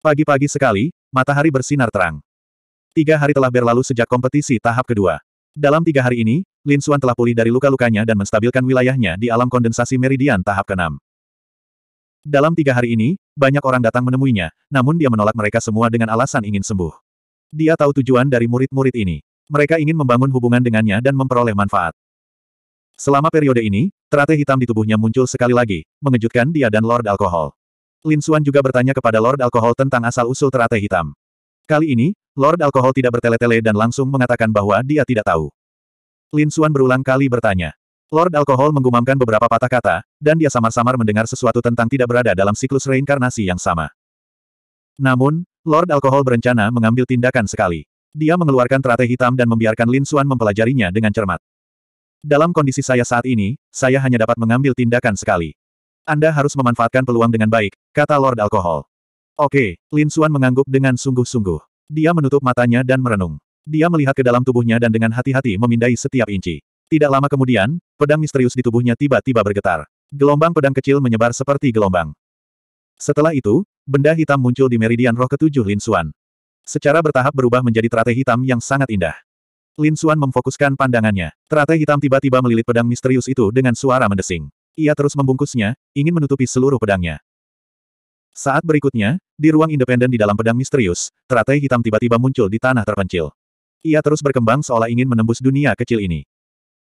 Pagi-pagi sekali, matahari bersinar terang. Tiga hari telah berlalu sejak kompetisi tahap kedua. Dalam tiga hari ini, Lin Suan telah pulih dari luka-lukanya dan menstabilkan wilayahnya di alam kondensasi meridian tahap ke-6. Dalam tiga hari ini, banyak orang datang menemuinya, namun dia menolak mereka semua dengan alasan ingin sembuh. Dia tahu tujuan dari murid-murid ini. Mereka ingin membangun hubungan dengannya dan memperoleh manfaat. Selama periode ini, terate hitam di tubuhnya muncul sekali lagi, mengejutkan dia dan Lord Alkohol. Lin Suan juga bertanya kepada Lord Alkohol tentang asal-usul terate hitam. Kali ini, Lord Alkohol tidak bertele-tele dan langsung mengatakan bahwa dia tidak tahu. Lin Suan berulang kali bertanya. Lord Alkohol menggumamkan beberapa patah kata, dan dia samar-samar mendengar sesuatu tentang tidak berada dalam siklus reinkarnasi yang sama. Namun, Lord Alkohol berencana mengambil tindakan sekali. Dia mengeluarkan terate hitam dan membiarkan Lin Suan mempelajarinya dengan cermat. Dalam kondisi saya saat ini, saya hanya dapat mengambil tindakan sekali. Anda harus memanfaatkan peluang dengan baik, kata Lord Alkohol. Oke, Lin Xuan mengangguk dengan sungguh-sungguh. Dia menutup matanya dan merenung. Dia melihat ke dalam tubuhnya dan dengan hati-hati memindai setiap inci. Tidak lama kemudian, pedang misterius di tubuhnya tiba-tiba bergetar. Gelombang pedang kecil menyebar seperti gelombang. Setelah itu, benda hitam muncul di meridian roh ketujuh Lin Xuan. Secara bertahap berubah menjadi teratai hitam yang sangat indah. Lin Xuan memfokuskan pandangannya. Teratai hitam tiba-tiba melilit pedang misterius itu dengan suara mendesing. Ia terus membungkusnya, ingin menutupi seluruh pedangnya. Saat berikutnya, di ruang independen di dalam pedang misterius, teratai hitam tiba-tiba muncul di tanah terpencil. Ia terus berkembang seolah ingin menembus dunia kecil ini.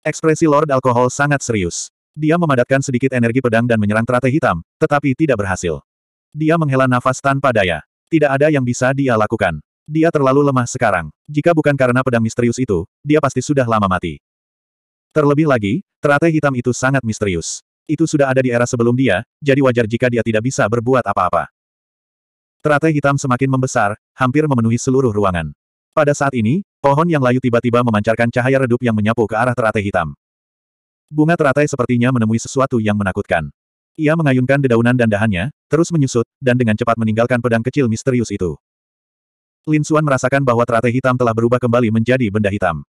Ekspresi Lord Alkohol sangat serius. Dia memadatkan sedikit energi pedang dan menyerang teratai hitam, tetapi tidak berhasil. Dia menghela nafas tanpa daya. Tidak ada yang bisa dia lakukan. Dia terlalu lemah sekarang. Jika bukan karena pedang misterius itu, dia pasti sudah lama mati. Terlebih lagi, teratai hitam itu sangat misterius. Itu sudah ada di era sebelum dia, jadi wajar jika dia tidak bisa berbuat apa-apa. Teratai hitam semakin membesar, hampir memenuhi seluruh ruangan. Pada saat ini, pohon yang layu tiba-tiba memancarkan cahaya redup yang menyapu ke arah teratai hitam. Bunga teratai sepertinya menemui sesuatu yang menakutkan. Ia mengayunkan dedaunan dan dahannya, terus menyusut, dan dengan cepat meninggalkan pedang kecil misterius itu. Lin Suan merasakan bahwa teratai hitam telah berubah kembali menjadi benda hitam.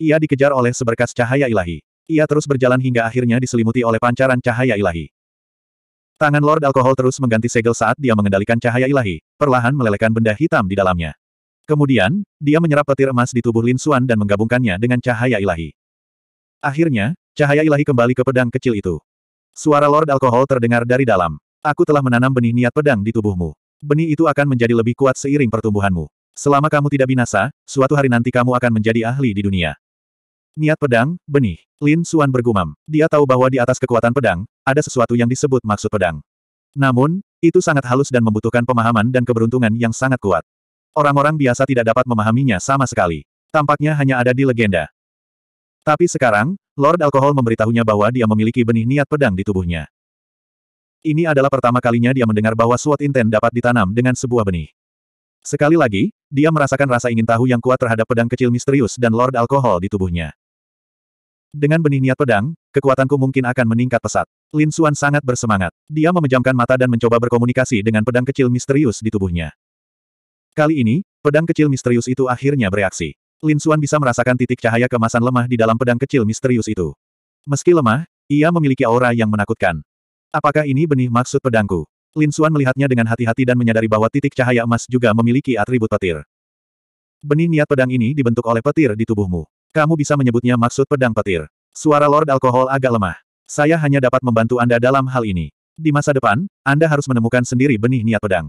Ia dikejar oleh seberkas cahaya ilahi. Ia terus berjalan hingga akhirnya diselimuti oleh pancaran cahaya ilahi. Tangan Lord Alkohol terus mengganti segel saat dia mengendalikan cahaya ilahi, perlahan melelehkan benda hitam di dalamnya. Kemudian, dia menyerap petir emas di tubuh Lin Xuan dan menggabungkannya dengan cahaya ilahi. Akhirnya, cahaya ilahi kembali ke pedang kecil itu. Suara Lord Alkohol terdengar dari dalam. Aku telah menanam benih niat pedang di tubuhmu. Benih itu akan menjadi lebih kuat seiring pertumbuhanmu. Selama kamu tidak binasa, suatu hari nanti kamu akan menjadi ahli di dunia. Niat pedang, benih. Lin Suan bergumam. Dia tahu bahwa di atas kekuatan pedang, ada sesuatu yang disebut maksud pedang. Namun, itu sangat halus dan membutuhkan pemahaman dan keberuntungan yang sangat kuat. Orang-orang biasa tidak dapat memahaminya sama sekali. Tampaknya hanya ada di legenda. Tapi sekarang, Lord Alkohol memberitahunya bahwa dia memiliki benih niat pedang di tubuhnya. Ini adalah pertama kalinya dia mendengar bahwa SWOT intent dapat ditanam dengan sebuah benih. Sekali lagi, dia merasakan rasa ingin tahu yang kuat terhadap pedang kecil misterius dan Lord Alkohol di tubuhnya. Dengan benih niat pedang, kekuatanku mungkin akan meningkat pesat. Lin Xuan sangat bersemangat. Dia memejamkan mata dan mencoba berkomunikasi dengan pedang kecil misterius di tubuhnya. Kali ini, pedang kecil misterius itu akhirnya bereaksi. Lin Xuan bisa merasakan titik cahaya kemasan lemah di dalam pedang kecil misterius itu. Meski lemah, ia memiliki aura yang menakutkan. Apakah ini benih maksud pedangku? Lin Xuan melihatnya dengan hati-hati dan menyadari bahwa titik cahaya emas juga memiliki atribut petir. Benih niat pedang ini dibentuk oleh petir di tubuhmu. Kamu bisa menyebutnya maksud pedang petir. Suara Lord Alkohol agak lemah. Saya hanya dapat membantu Anda dalam hal ini. Di masa depan, Anda harus menemukan sendiri benih niat pedang.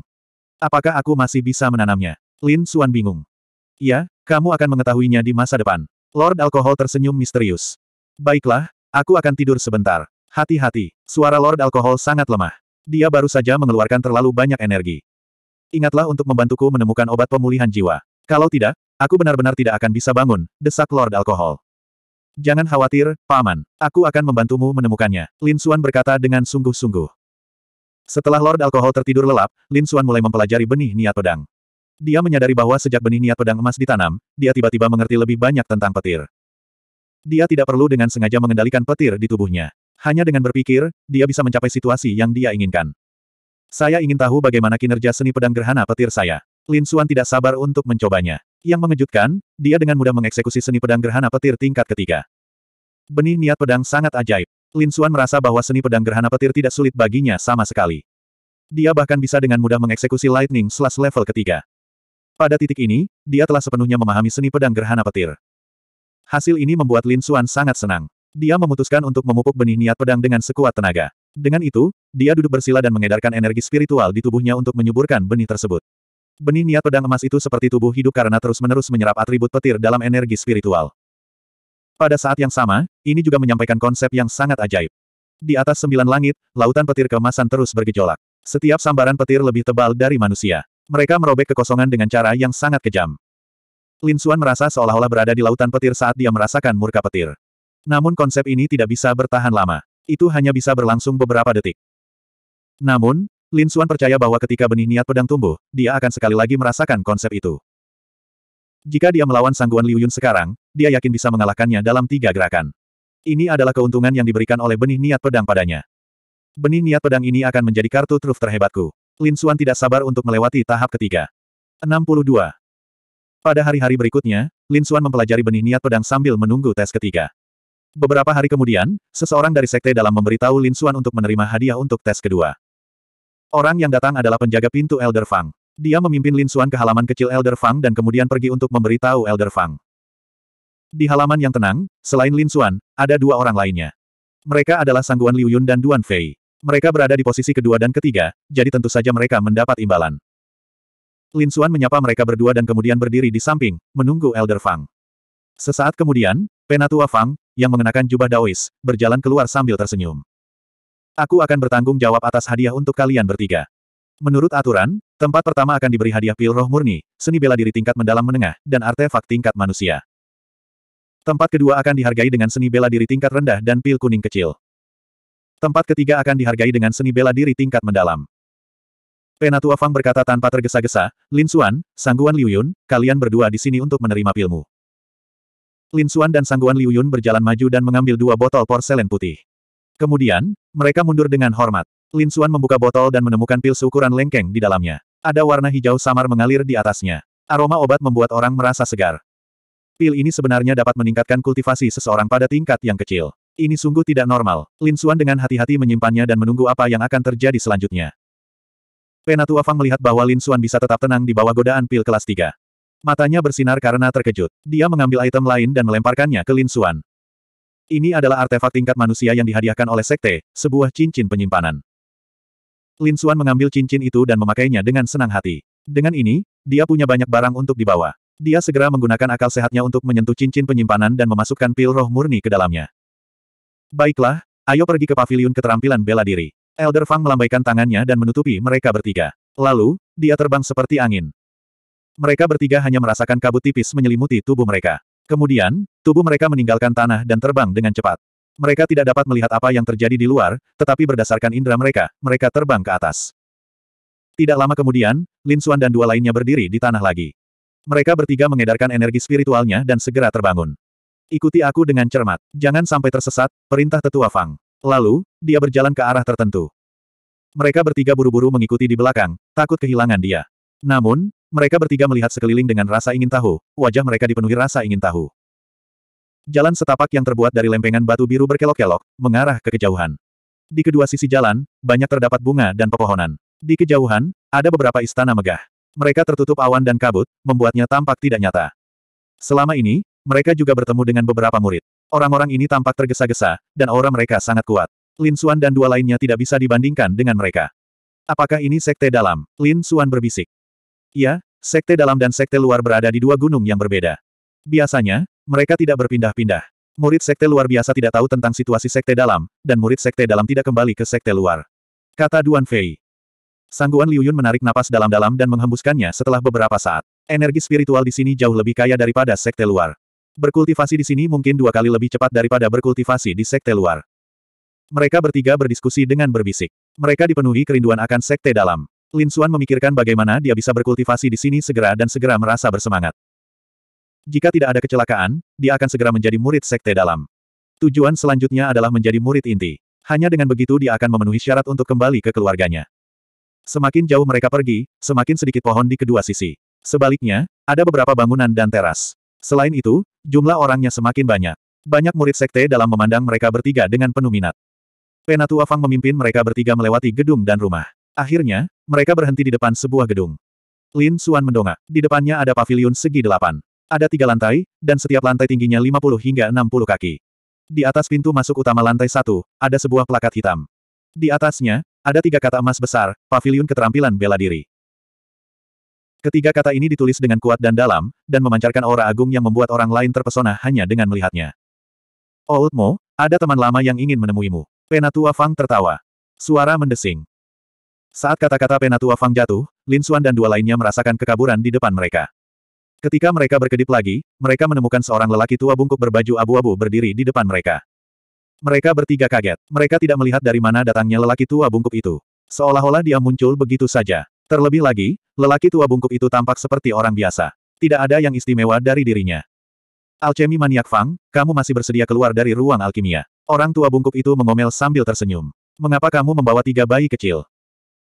Apakah aku masih bisa menanamnya? Lin Suan bingung. Ya, kamu akan mengetahuinya di masa depan. Lord Alkohol tersenyum misterius. Baiklah, aku akan tidur sebentar. Hati-hati, suara Lord Alkohol sangat lemah. Dia baru saja mengeluarkan terlalu banyak energi. Ingatlah untuk membantuku menemukan obat pemulihan jiwa. Kalau tidak, Aku benar-benar tidak akan bisa bangun, desak Lord Alkohol. Jangan khawatir, Paman. Aku akan membantumu menemukannya, Lin Suan berkata dengan sungguh-sungguh. Setelah Lord Alkohol tertidur lelap, Lin Suan mulai mempelajari benih niat pedang. Dia menyadari bahwa sejak benih niat pedang emas ditanam, dia tiba-tiba mengerti lebih banyak tentang petir. Dia tidak perlu dengan sengaja mengendalikan petir di tubuhnya. Hanya dengan berpikir, dia bisa mencapai situasi yang dia inginkan. Saya ingin tahu bagaimana kinerja seni pedang gerhana petir saya. Lin Suan tidak sabar untuk mencobanya. Yang mengejutkan, dia dengan mudah mengeksekusi seni pedang gerhana petir tingkat ketiga. Benih niat pedang sangat ajaib. Lin Xuan merasa bahwa seni pedang gerhana petir tidak sulit baginya sama sekali. Dia bahkan bisa dengan mudah mengeksekusi lightning slash level ketiga. Pada titik ini, dia telah sepenuhnya memahami seni pedang gerhana petir. Hasil ini membuat Lin Xuan sangat senang. Dia memutuskan untuk memupuk benih niat pedang dengan sekuat tenaga. Dengan itu, dia duduk bersila dan mengedarkan energi spiritual di tubuhnya untuk menyuburkan benih tersebut. Benih niat pedang emas itu seperti tubuh hidup karena terus-menerus menyerap atribut petir dalam energi spiritual. Pada saat yang sama, ini juga menyampaikan konsep yang sangat ajaib. Di atas sembilan langit, lautan petir kemasan terus bergejolak. Setiap sambaran petir lebih tebal dari manusia. Mereka merobek kekosongan dengan cara yang sangat kejam. Lin Xuan merasa seolah-olah berada di lautan petir saat dia merasakan murka petir. Namun konsep ini tidak bisa bertahan lama. Itu hanya bisa berlangsung beberapa detik. Namun, Lin Suan percaya bahwa ketika benih niat pedang tumbuh, dia akan sekali lagi merasakan konsep itu. Jika dia melawan sangguan Liu Yun sekarang, dia yakin bisa mengalahkannya dalam tiga gerakan. Ini adalah keuntungan yang diberikan oleh benih niat pedang padanya. Benih niat pedang ini akan menjadi kartu truf terhebatku. Lin Suan tidak sabar untuk melewati tahap ketiga. 62. Pada hari-hari berikutnya, Lin Suan mempelajari benih niat pedang sambil menunggu tes ketiga. Beberapa hari kemudian, seseorang dari sekte dalam memberitahu Lin Suan untuk menerima hadiah untuk tes kedua. Orang yang datang adalah penjaga pintu Elder Fang. Dia memimpin Lin Xuan ke halaman kecil Elder Fang dan kemudian pergi untuk memberitahu Elder Fang. Di halaman yang tenang, selain Lin Xuan, ada dua orang lainnya. Mereka adalah Sangguan Liu Yun dan Duan Fei. Mereka berada di posisi kedua dan ketiga, jadi tentu saja mereka mendapat imbalan. Lin Xuan menyapa mereka berdua dan kemudian berdiri di samping, menunggu Elder Fang. Sesaat kemudian, Penatua Fang, yang mengenakan jubah Daois, berjalan keluar sambil tersenyum. Aku akan bertanggung jawab atas hadiah untuk kalian bertiga. Menurut aturan, tempat pertama akan diberi hadiah pil roh murni, seni bela diri tingkat mendalam menengah, dan artefak tingkat manusia. Tempat kedua akan dihargai dengan seni bela diri tingkat rendah dan pil kuning kecil. Tempat ketiga akan dihargai dengan seni bela diri tingkat mendalam. Penatua Fang berkata tanpa tergesa-gesa, Lin Xuan, Sangguan Liu Yun, kalian berdua di sini untuk menerima pilmu. Lin Xuan dan Sangguan Liu Yun berjalan maju dan mengambil dua botol porselen putih. Kemudian, mereka mundur dengan hormat. Lin Xuan membuka botol dan menemukan pil seukuran lengkeng di dalamnya. Ada warna hijau samar mengalir di atasnya. Aroma obat membuat orang merasa segar. Pil ini sebenarnya dapat meningkatkan kultivasi seseorang pada tingkat yang kecil. Ini sungguh tidak normal. Lin Xuan dengan hati-hati menyimpannya dan menunggu apa yang akan terjadi selanjutnya. Penatua Fang melihat bahwa Lin Xuan bisa tetap tenang di bawah godaan pil kelas 3. Matanya bersinar karena terkejut. Dia mengambil item lain dan melemparkannya ke Lin Xuan. Ini adalah artefak tingkat manusia yang dihadiahkan oleh sekte, sebuah cincin penyimpanan. Lin Xuan mengambil cincin itu dan memakainya dengan senang hati. Dengan ini, dia punya banyak barang untuk dibawa. Dia segera menggunakan akal sehatnya untuk menyentuh cincin penyimpanan dan memasukkan pil roh murni ke dalamnya. Baiklah, ayo pergi ke pavilion keterampilan bela diri. Elder Fang melambaikan tangannya dan menutupi mereka bertiga. Lalu, dia terbang seperti angin. Mereka bertiga hanya merasakan kabut tipis menyelimuti tubuh mereka. Kemudian, tubuh mereka meninggalkan tanah dan terbang dengan cepat. Mereka tidak dapat melihat apa yang terjadi di luar, tetapi berdasarkan indera mereka, mereka terbang ke atas. Tidak lama kemudian, Lin Xuan dan dua lainnya berdiri di tanah lagi. Mereka bertiga mengedarkan energi spiritualnya dan segera terbangun. Ikuti aku dengan cermat. Jangan sampai tersesat, perintah tetua Fang. Lalu, dia berjalan ke arah tertentu. Mereka bertiga buru-buru mengikuti di belakang, takut kehilangan dia. Namun, mereka bertiga melihat sekeliling dengan rasa ingin tahu, wajah mereka dipenuhi rasa ingin tahu. Jalan setapak yang terbuat dari lempengan batu biru berkelok-kelok, mengarah ke kejauhan. Di kedua sisi jalan, banyak terdapat bunga dan pepohonan. Di kejauhan, ada beberapa istana megah. Mereka tertutup awan dan kabut, membuatnya tampak tidak nyata. Selama ini, mereka juga bertemu dengan beberapa murid. Orang-orang ini tampak tergesa-gesa, dan aura mereka sangat kuat. Lin Xuan dan dua lainnya tidak bisa dibandingkan dengan mereka. Apakah ini sekte dalam? Lin Xuan berbisik. Ya, sekte dalam dan sekte luar berada di dua gunung yang berbeda. Biasanya, mereka tidak berpindah-pindah. Murid sekte luar biasa tidak tahu tentang situasi sekte dalam, dan murid sekte dalam tidak kembali ke sekte luar. Kata Duan Fei. Sangguan Liu Yun menarik napas dalam-dalam dan menghembuskannya setelah beberapa saat. Energi spiritual di sini jauh lebih kaya daripada sekte luar. Berkultivasi di sini mungkin dua kali lebih cepat daripada berkultivasi di sekte luar. Mereka bertiga berdiskusi dengan berbisik. Mereka dipenuhi kerinduan akan sekte dalam. Lin Xuan memikirkan bagaimana dia bisa berkultivasi di sini segera dan segera merasa bersemangat. Jika tidak ada kecelakaan, dia akan segera menjadi murid sekte dalam. Tujuan selanjutnya adalah menjadi murid inti. Hanya dengan begitu dia akan memenuhi syarat untuk kembali ke keluarganya. Semakin jauh mereka pergi, semakin sedikit pohon di kedua sisi. Sebaliknya, ada beberapa bangunan dan teras. Selain itu, jumlah orangnya semakin banyak. Banyak murid sekte dalam memandang mereka bertiga dengan penuh minat. Penatua Fang memimpin mereka bertiga melewati gedung dan rumah. Akhirnya, mereka berhenti di depan sebuah gedung. Lin Suan mendongak. Di depannya ada pavilion segi delapan. Ada tiga lantai, dan setiap lantai tingginya 50 hingga 60 kaki. Di atas pintu masuk utama lantai satu, ada sebuah plakat hitam. Di atasnya, ada tiga kata emas besar, pavilion keterampilan bela diri. Ketiga kata ini ditulis dengan kuat dan dalam, dan memancarkan aura agung yang membuat orang lain terpesona hanya dengan melihatnya. Old Mo, ada teman lama yang ingin menemuimu. Penatua Fang tertawa. Suara mendesing. Saat kata-kata Penatua Fang jatuh, Lin Xuan dan dua lainnya merasakan kekaburan di depan mereka. Ketika mereka berkedip lagi, mereka menemukan seorang lelaki tua bungkuk berbaju abu-abu berdiri di depan mereka. Mereka bertiga kaget. Mereka tidak melihat dari mana datangnya lelaki tua bungkuk itu. Seolah-olah dia muncul begitu saja. Terlebih lagi, lelaki tua bungkuk itu tampak seperti orang biasa. Tidak ada yang istimewa dari dirinya. Alchemy Maniak Fang, kamu masih bersedia keluar dari ruang alkimia. Orang tua bungkuk itu mengomel sambil tersenyum. Mengapa kamu membawa tiga bayi kecil?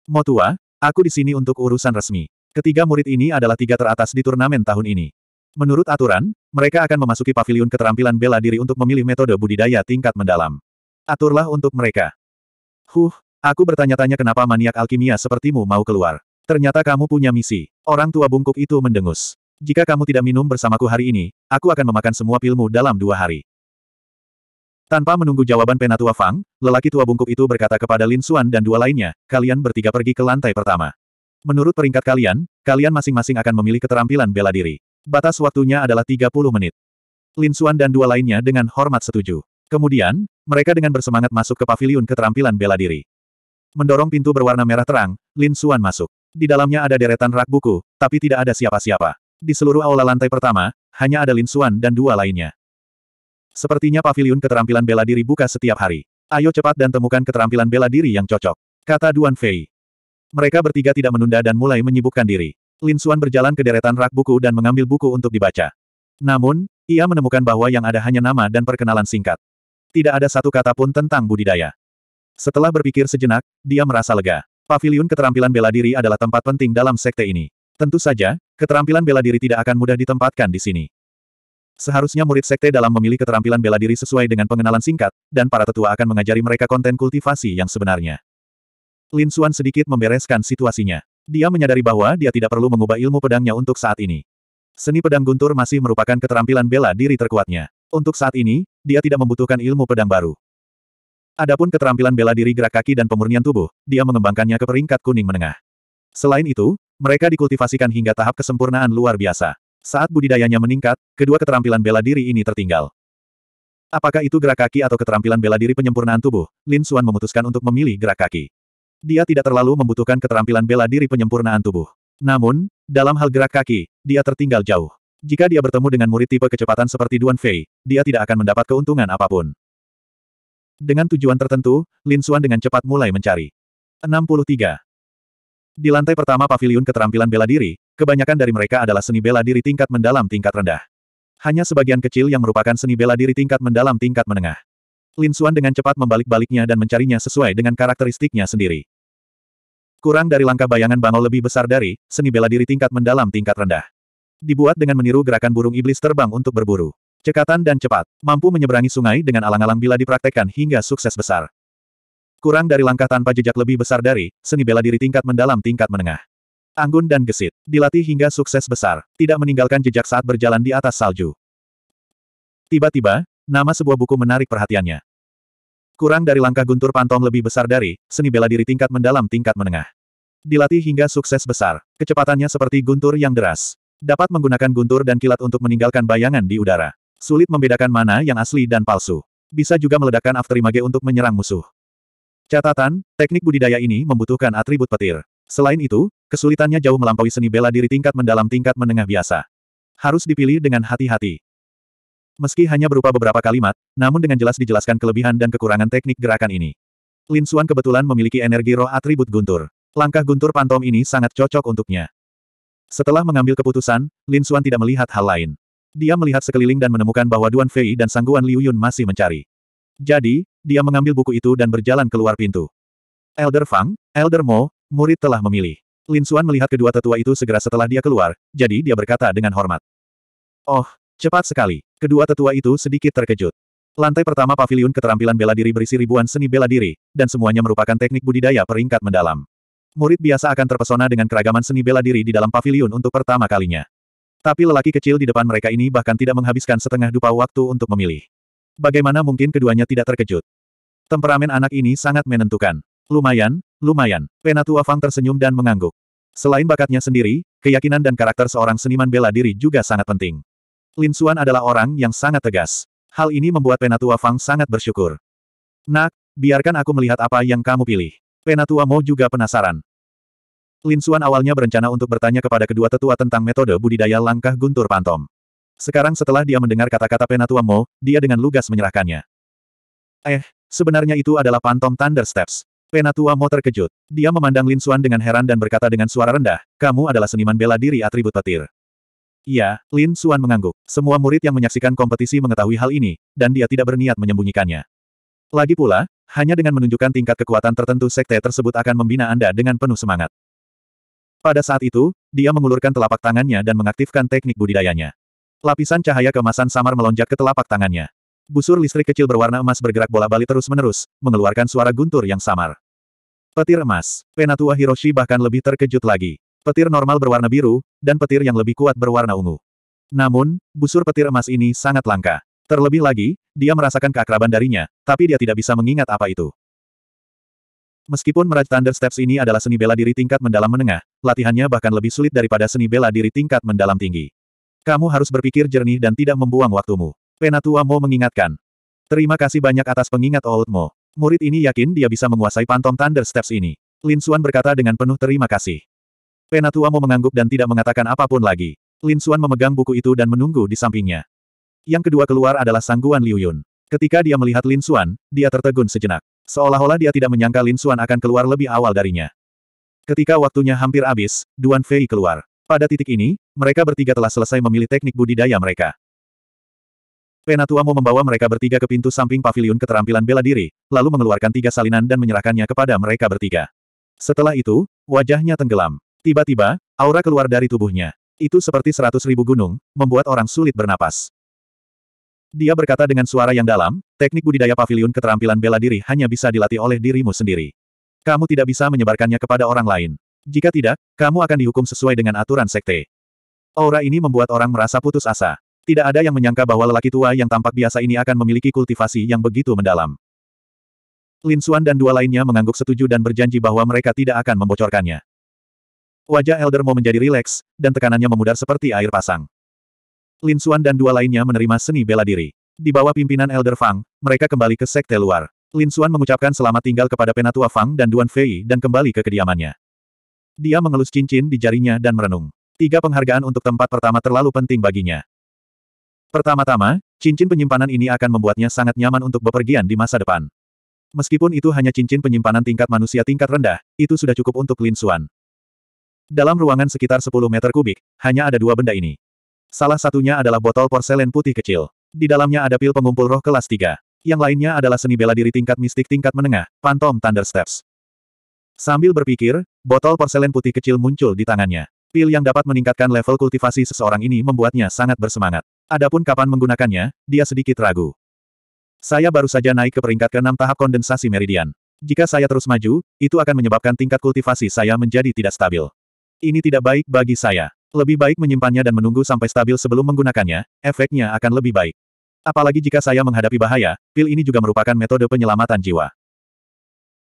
Motua, aku di sini untuk urusan resmi. Ketiga murid ini adalah tiga teratas di turnamen tahun ini. Menurut aturan, mereka akan memasuki paviliun keterampilan bela diri untuk memilih metode budidaya tingkat mendalam. Aturlah untuk mereka. Huh, aku bertanya-tanya kenapa maniak alkimia sepertimu mau keluar. Ternyata kamu punya misi. Orang tua bungkuk itu mendengus. Jika kamu tidak minum bersamaku hari ini, aku akan memakan semua pilmu dalam dua hari. Tanpa menunggu jawaban penatua Fang, lelaki tua bungkuk itu berkata kepada Lin Xuan dan dua lainnya, kalian bertiga pergi ke lantai pertama. Menurut peringkat kalian, kalian masing-masing akan memilih keterampilan bela diri. Batas waktunya adalah 30 menit. Lin Xuan dan dua lainnya dengan hormat setuju. Kemudian, mereka dengan bersemangat masuk ke paviliun keterampilan bela diri. Mendorong pintu berwarna merah terang, Lin Xuan masuk. Di dalamnya ada deretan rak buku, tapi tidak ada siapa-siapa. Di seluruh aula lantai pertama, hanya ada Lin Xuan dan dua lainnya. Sepertinya pavilion keterampilan bela diri buka setiap hari. Ayo cepat dan temukan keterampilan bela diri yang cocok. Kata Duan Fei. Mereka bertiga tidak menunda dan mulai menyibukkan diri. Lin Xuan berjalan ke deretan rak buku dan mengambil buku untuk dibaca. Namun, ia menemukan bahwa yang ada hanya nama dan perkenalan singkat. Tidak ada satu kata pun tentang budidaya. Setelah berpikir sejenak, dia merasa lega. Pavilion keterampilan bela diri adalah tempat penting dalam sekte ini. Tentu saja, keterampilan bela diri tidak akan mudah ditempatkan di sini. Seharusnya murid sekte dalam memilih keterampilan bela diri sesuai dengan pengenalan singkat, dan para tetua akan mengajari mereka konten kultivasi yang sebenarnya. Lin Xuan sedikit membereskan situasinya. Dia menyadari bahwa dia tidak perlu mengubah ilmu pedangnya untuk saat ini. Seni pedang guntur masih merupakan keterampilan bela diri terkuatnya. Untuk saat ini, dia tidak membutuhkan ilmu pedang baru. Adapun keterampilan bela diri gerak kaki dan pemurnian tubuh, dia mengembangkannya ke peringkat kuning menengah. Selain itu, mereka dikultivasikan hingga tahap kesempurnaan luar biasa. Saat budidayanya meningkat, kedua keterampilan bela diri ini tertinggal. Apakah itu gerak kaki atau keterampilan bela diri penyempurnaan tubuh, Lin Xuan memutuskan untuk memilih gerak kaki. Dia tidak terlalu membutuhkan keterampilan bela diri penyempurnaan tubuh. Namun, dalam hal gerak kaki, dia tertinggal jauh. Jika dia bertemu dengan murid tipe kecepatan seperti Duan Fei, dia tidak akan mendapat keuntungan apapun. Dengan tujuan tertentu, Lin Xuan dengan cepat mulai mencari. 63. Di lantai pertama paviliun keterampilan bela diri, Kebanyakan dari mereka adalah seni bela diri tingkat mendalam tingkat rendah. Hanya sebagian kecil yang merupakan seni bela diri tingkat mendalam tingkat menengah. Lin Xuan dengan cepat membalik-baliknya dan mencarinya sesuai dengan karakteristiknya sendiri. Kurang dari langkah bayangan Bangau lebih besar dari seni bela diri tingkat mendalam tingkat rendah. Dibuat dengan meniru gerakan burung iblis terbang untuk berburu. Cekatan dan cepat, mampu menyeberangi sungai dengan alang-alang bila dipraktekkan hingga sukses besar. Kurang dari langkah tanpa jejak lebih besar dari seni bela diri tingkat mendalam tingkat menengah anggun dan gesit. Dilatih hingga sukses besar, tidak meninggalkan jejak saat berjalan di atas salju. Tiba-tiba, nama sebuah buku menarik perhatiannya. Kurang dari langkah guntur pantom lebih besar dari, seni bela diri tingkat mendalam tingkat menengah. Dilatih hingga sukses besar, kecepatannya seperti guntur yang deras. Dapat menggunakan guntur dan kilat untuk meninggalkan bayangan di udara. Sulit membedakan mana yang asli dan palsu. Bisa juga meledakkan afterimage untuk menyerang musuh. Catatan, teknik budidaya ini membutuhkan atribut petir. Selain itu, kesulitannya jauh melampaui seni bela diri tingkat mendalam tingkat menengah biasa. Harus dipilih dengan hati-hati. Meski hanya berupa beberapa kalimat, namun dengan jelas dijelaskan kelebihan dan kekurangan teknik gerakan ini. Lin Xuan kebetulan memiliki energi roh atribut guntur. Langkah guntur pantom ini sangat cocok untuknya. Setelah mengambil keputusan, Lin Xuan tidak melihat hal lain. Dia melihat sekeliling dan menemukan bahwa Duan Fei dan Sangguan Liu Yun masih mencari. Jadi, dia mengambil buku itu dan berjalan keluar pintu. Elder Fang, Elder Mo, Murid telah memilih. Lin Xuan melihat kedua tetua itu segera setelah dia keluar, jadi dia berkata dengan hormat. Oh, cepat sekali. Kedua tetua itu sedikit terkejut. Lantai pertama pavilion keterampilan bela diri berisi ribuan seni bela diri, dan semuanya merupakan teknik budidaya peringkat mendalam. Murid biasa akan terpesona dengan keragaman seni bela diri di dalam pavilion untuk pertama kalinya. Tapi lelaki kecil di depan mereka ini bahkan tidak menghabiskan setengah dupa waktu untuk memilih. Bagaimana mungkin keduanya tidak terkejut? Temperamen anak ini sangat menentukan. Lumayan, Lumayan. Penatua Fang tersenyum dan mengangguk. Selain bakatnya sendiri, keyakinan dan karakter seorang seniman bela diri juga sangat penting. Lin Xuan adalah orang yang sangat tegas. Hal ini membuat Penatua Fang sangat bersyukur. Nak, biarkan aku melihat apa yang kamu pilih. Penatua Mo juga penasaran. Lin Xuan awalnya berencana untuk bertanya kepada kedua tetua tentang metode budidaya langkah guntur pantom. Sekarang setelah dia mendengar kata-kata Penatua Mo, dia dengan lugas menyerahkannya. Eh, sebenarnya itu adalah pantom Thunder Steps. Penatua Mo terkejut. Dia memandang Lin Xuan dengan heran dan berkata dengan suara rendah, kamu adalah seniman bela diri atribut petir. Iya, Lin Xuan mengangguk. Semua murid yang menyaksikan kompetisi mengetahui hal ini, dan dia tidak berniat menyembunyikannya. Lagi pula, hanya dengan menunjukkan tingkat kekuatan tertentu sekte tersebut akan membina Anda dengan penuh semangat. Pada saat itu, dia mengulurkan telapak tangannya dan mengaktifkan teknik budidayanya. Lapisan cahaya kemasan samar melonjak ke telapak tangannya busur listrik kecil berwarna emas bergerak bola-balik terus-menerus, mengeluarkan suara guntur yang samar. Petir emas. Penatua Hiroshi bahkan lebih terkejut lagi. Petir normal berwarna biru, dan petir yang lebih kuat berwarna ungu. Namun, busur petir emas ini sangat langka. Terlebih lagi, dia merasakan keakraban darinya, tapi dia tidak bisa mengingat apa itu. Meskipun Meraj Thunder Steps ini adalah seni bela diri tingkat mendalam menengah, latihannya bahkan lebih sulit daripada seni bela diri tingkat mendalam tinggi. Kamu harus berpikir jernih dan tidak membuang waktumu. Penatua Mo mengingatkan. Terima kasih banyak atas pengingat Old Mo. Murid ini yakin dia bisa menguasai pantom Thunder Steps ini. Lin Xuan berkata dengan penuh terima kasih. Penatua Mo mengangguk dan tidak mengatakan apapun lagi. Lin Xuan memegang buku itu dan menunggu di sampingnya. Yang kedua keluar adalah Sangguan Liu Yun. Ketika dia melihat Lin Xuan, dia tertegun sejenak. Seolah-olah dia tidak menyangka Lin Xuan akan keluar lebih awal darinya. Ketika waktunya hampir habis, Duan Fei keluar. Pada titik ini, mereka bertiga telah selesai memilih teknik budidaya mereka. Penatuamu membawa mereka bertiga ke pintu samping pavilion keterampilan bela diri, lalu mengeluarkan tiga salinan dan menyerahkannya kepada mereka bertiga. Setelah itu, wajahnya tenggelam. Tiba-tiba, aura keluar dari tubuhnya. Itu seperti seratus ribu gunung, membuat orang sulit bernapas. Dia berkata dengan suara yang dalam, teknik budidaya pavilion keterampilan bela diri hanya bisa dilatih oleh dirimu sendiri. Kamu tidak bisa menyebarkannya kepada orang lain. Jika tidak, kamu akan dihukum sesuai dengan aturan sekte. Aura ini membuat orang merasa putus asa. Tidak ada yang menyangka bahwa lelaki tua yang tampak biasa ini akan memiliki kultivasi yang begitu mendalam. Lin Xuan dan dua lainnya mengangguk setuju dan berjanji bahwa mereka tidak akan membocorkannya. Wajah Elder Mo menjadi rileks, dan tekanannya memudar seperti air pasang. Lin Xuan dan dua lainnya menerima seni bela diri. Di bawah pimpinan Elder Fang, mereka kembali ke sekte luar. Lin Xuan mengucapkan selamat tinggal kepada Penatua Fang dan Duan Fei dan kembali ke kediamannya. Dia mengelus cincin di jarinya dan merenung. Tiga penghargaan untuk tempat pertama terlalu penting baginya. Pertama-tama, cincin penyimpanan ini akan membuatnya sangat nyaman untuk bepergian di masa depan. Meskipun itu hanya cincin penyimpanan tingkat manusia tingkat rendah, itu sudah cukup untuk Lin Xuan. Dalam ruangan sekitar 10 meter kubik, hanya ada dua benda ini. Salah satunya adalah botol porselen putih kecil. Di dalamnya ada pil pengumpul roh kelas 3. Yang lainnya adalah seni bela diri tingkat mistik tingkat menengah, Phantom Thunder Steps. Sambil berpikir, botol porselen putih kecil muncul di tangannya. Pil yang dapat meningkatkan level kultivasi seseorang ini membuatnya sangat bersemangat. Adapun kapan menggunakannya, dia sedikit ragu. Saya baru saja naik ke peringkat keenam tahap kondensasi meridian. Jika saya terus maju, itu akan menyebabkan tingkat kultivasi saya menjadi tidak stabil. Ini tidak baik bagi saya. Lebih baik menyimpannya dan menunggu sampai stabil sebelum menggunakannya, efeknya akan lebih baik. Apalagi jika saya menghadapi bahaya, pil ini juga merupakan metode penyelamatan jiwa.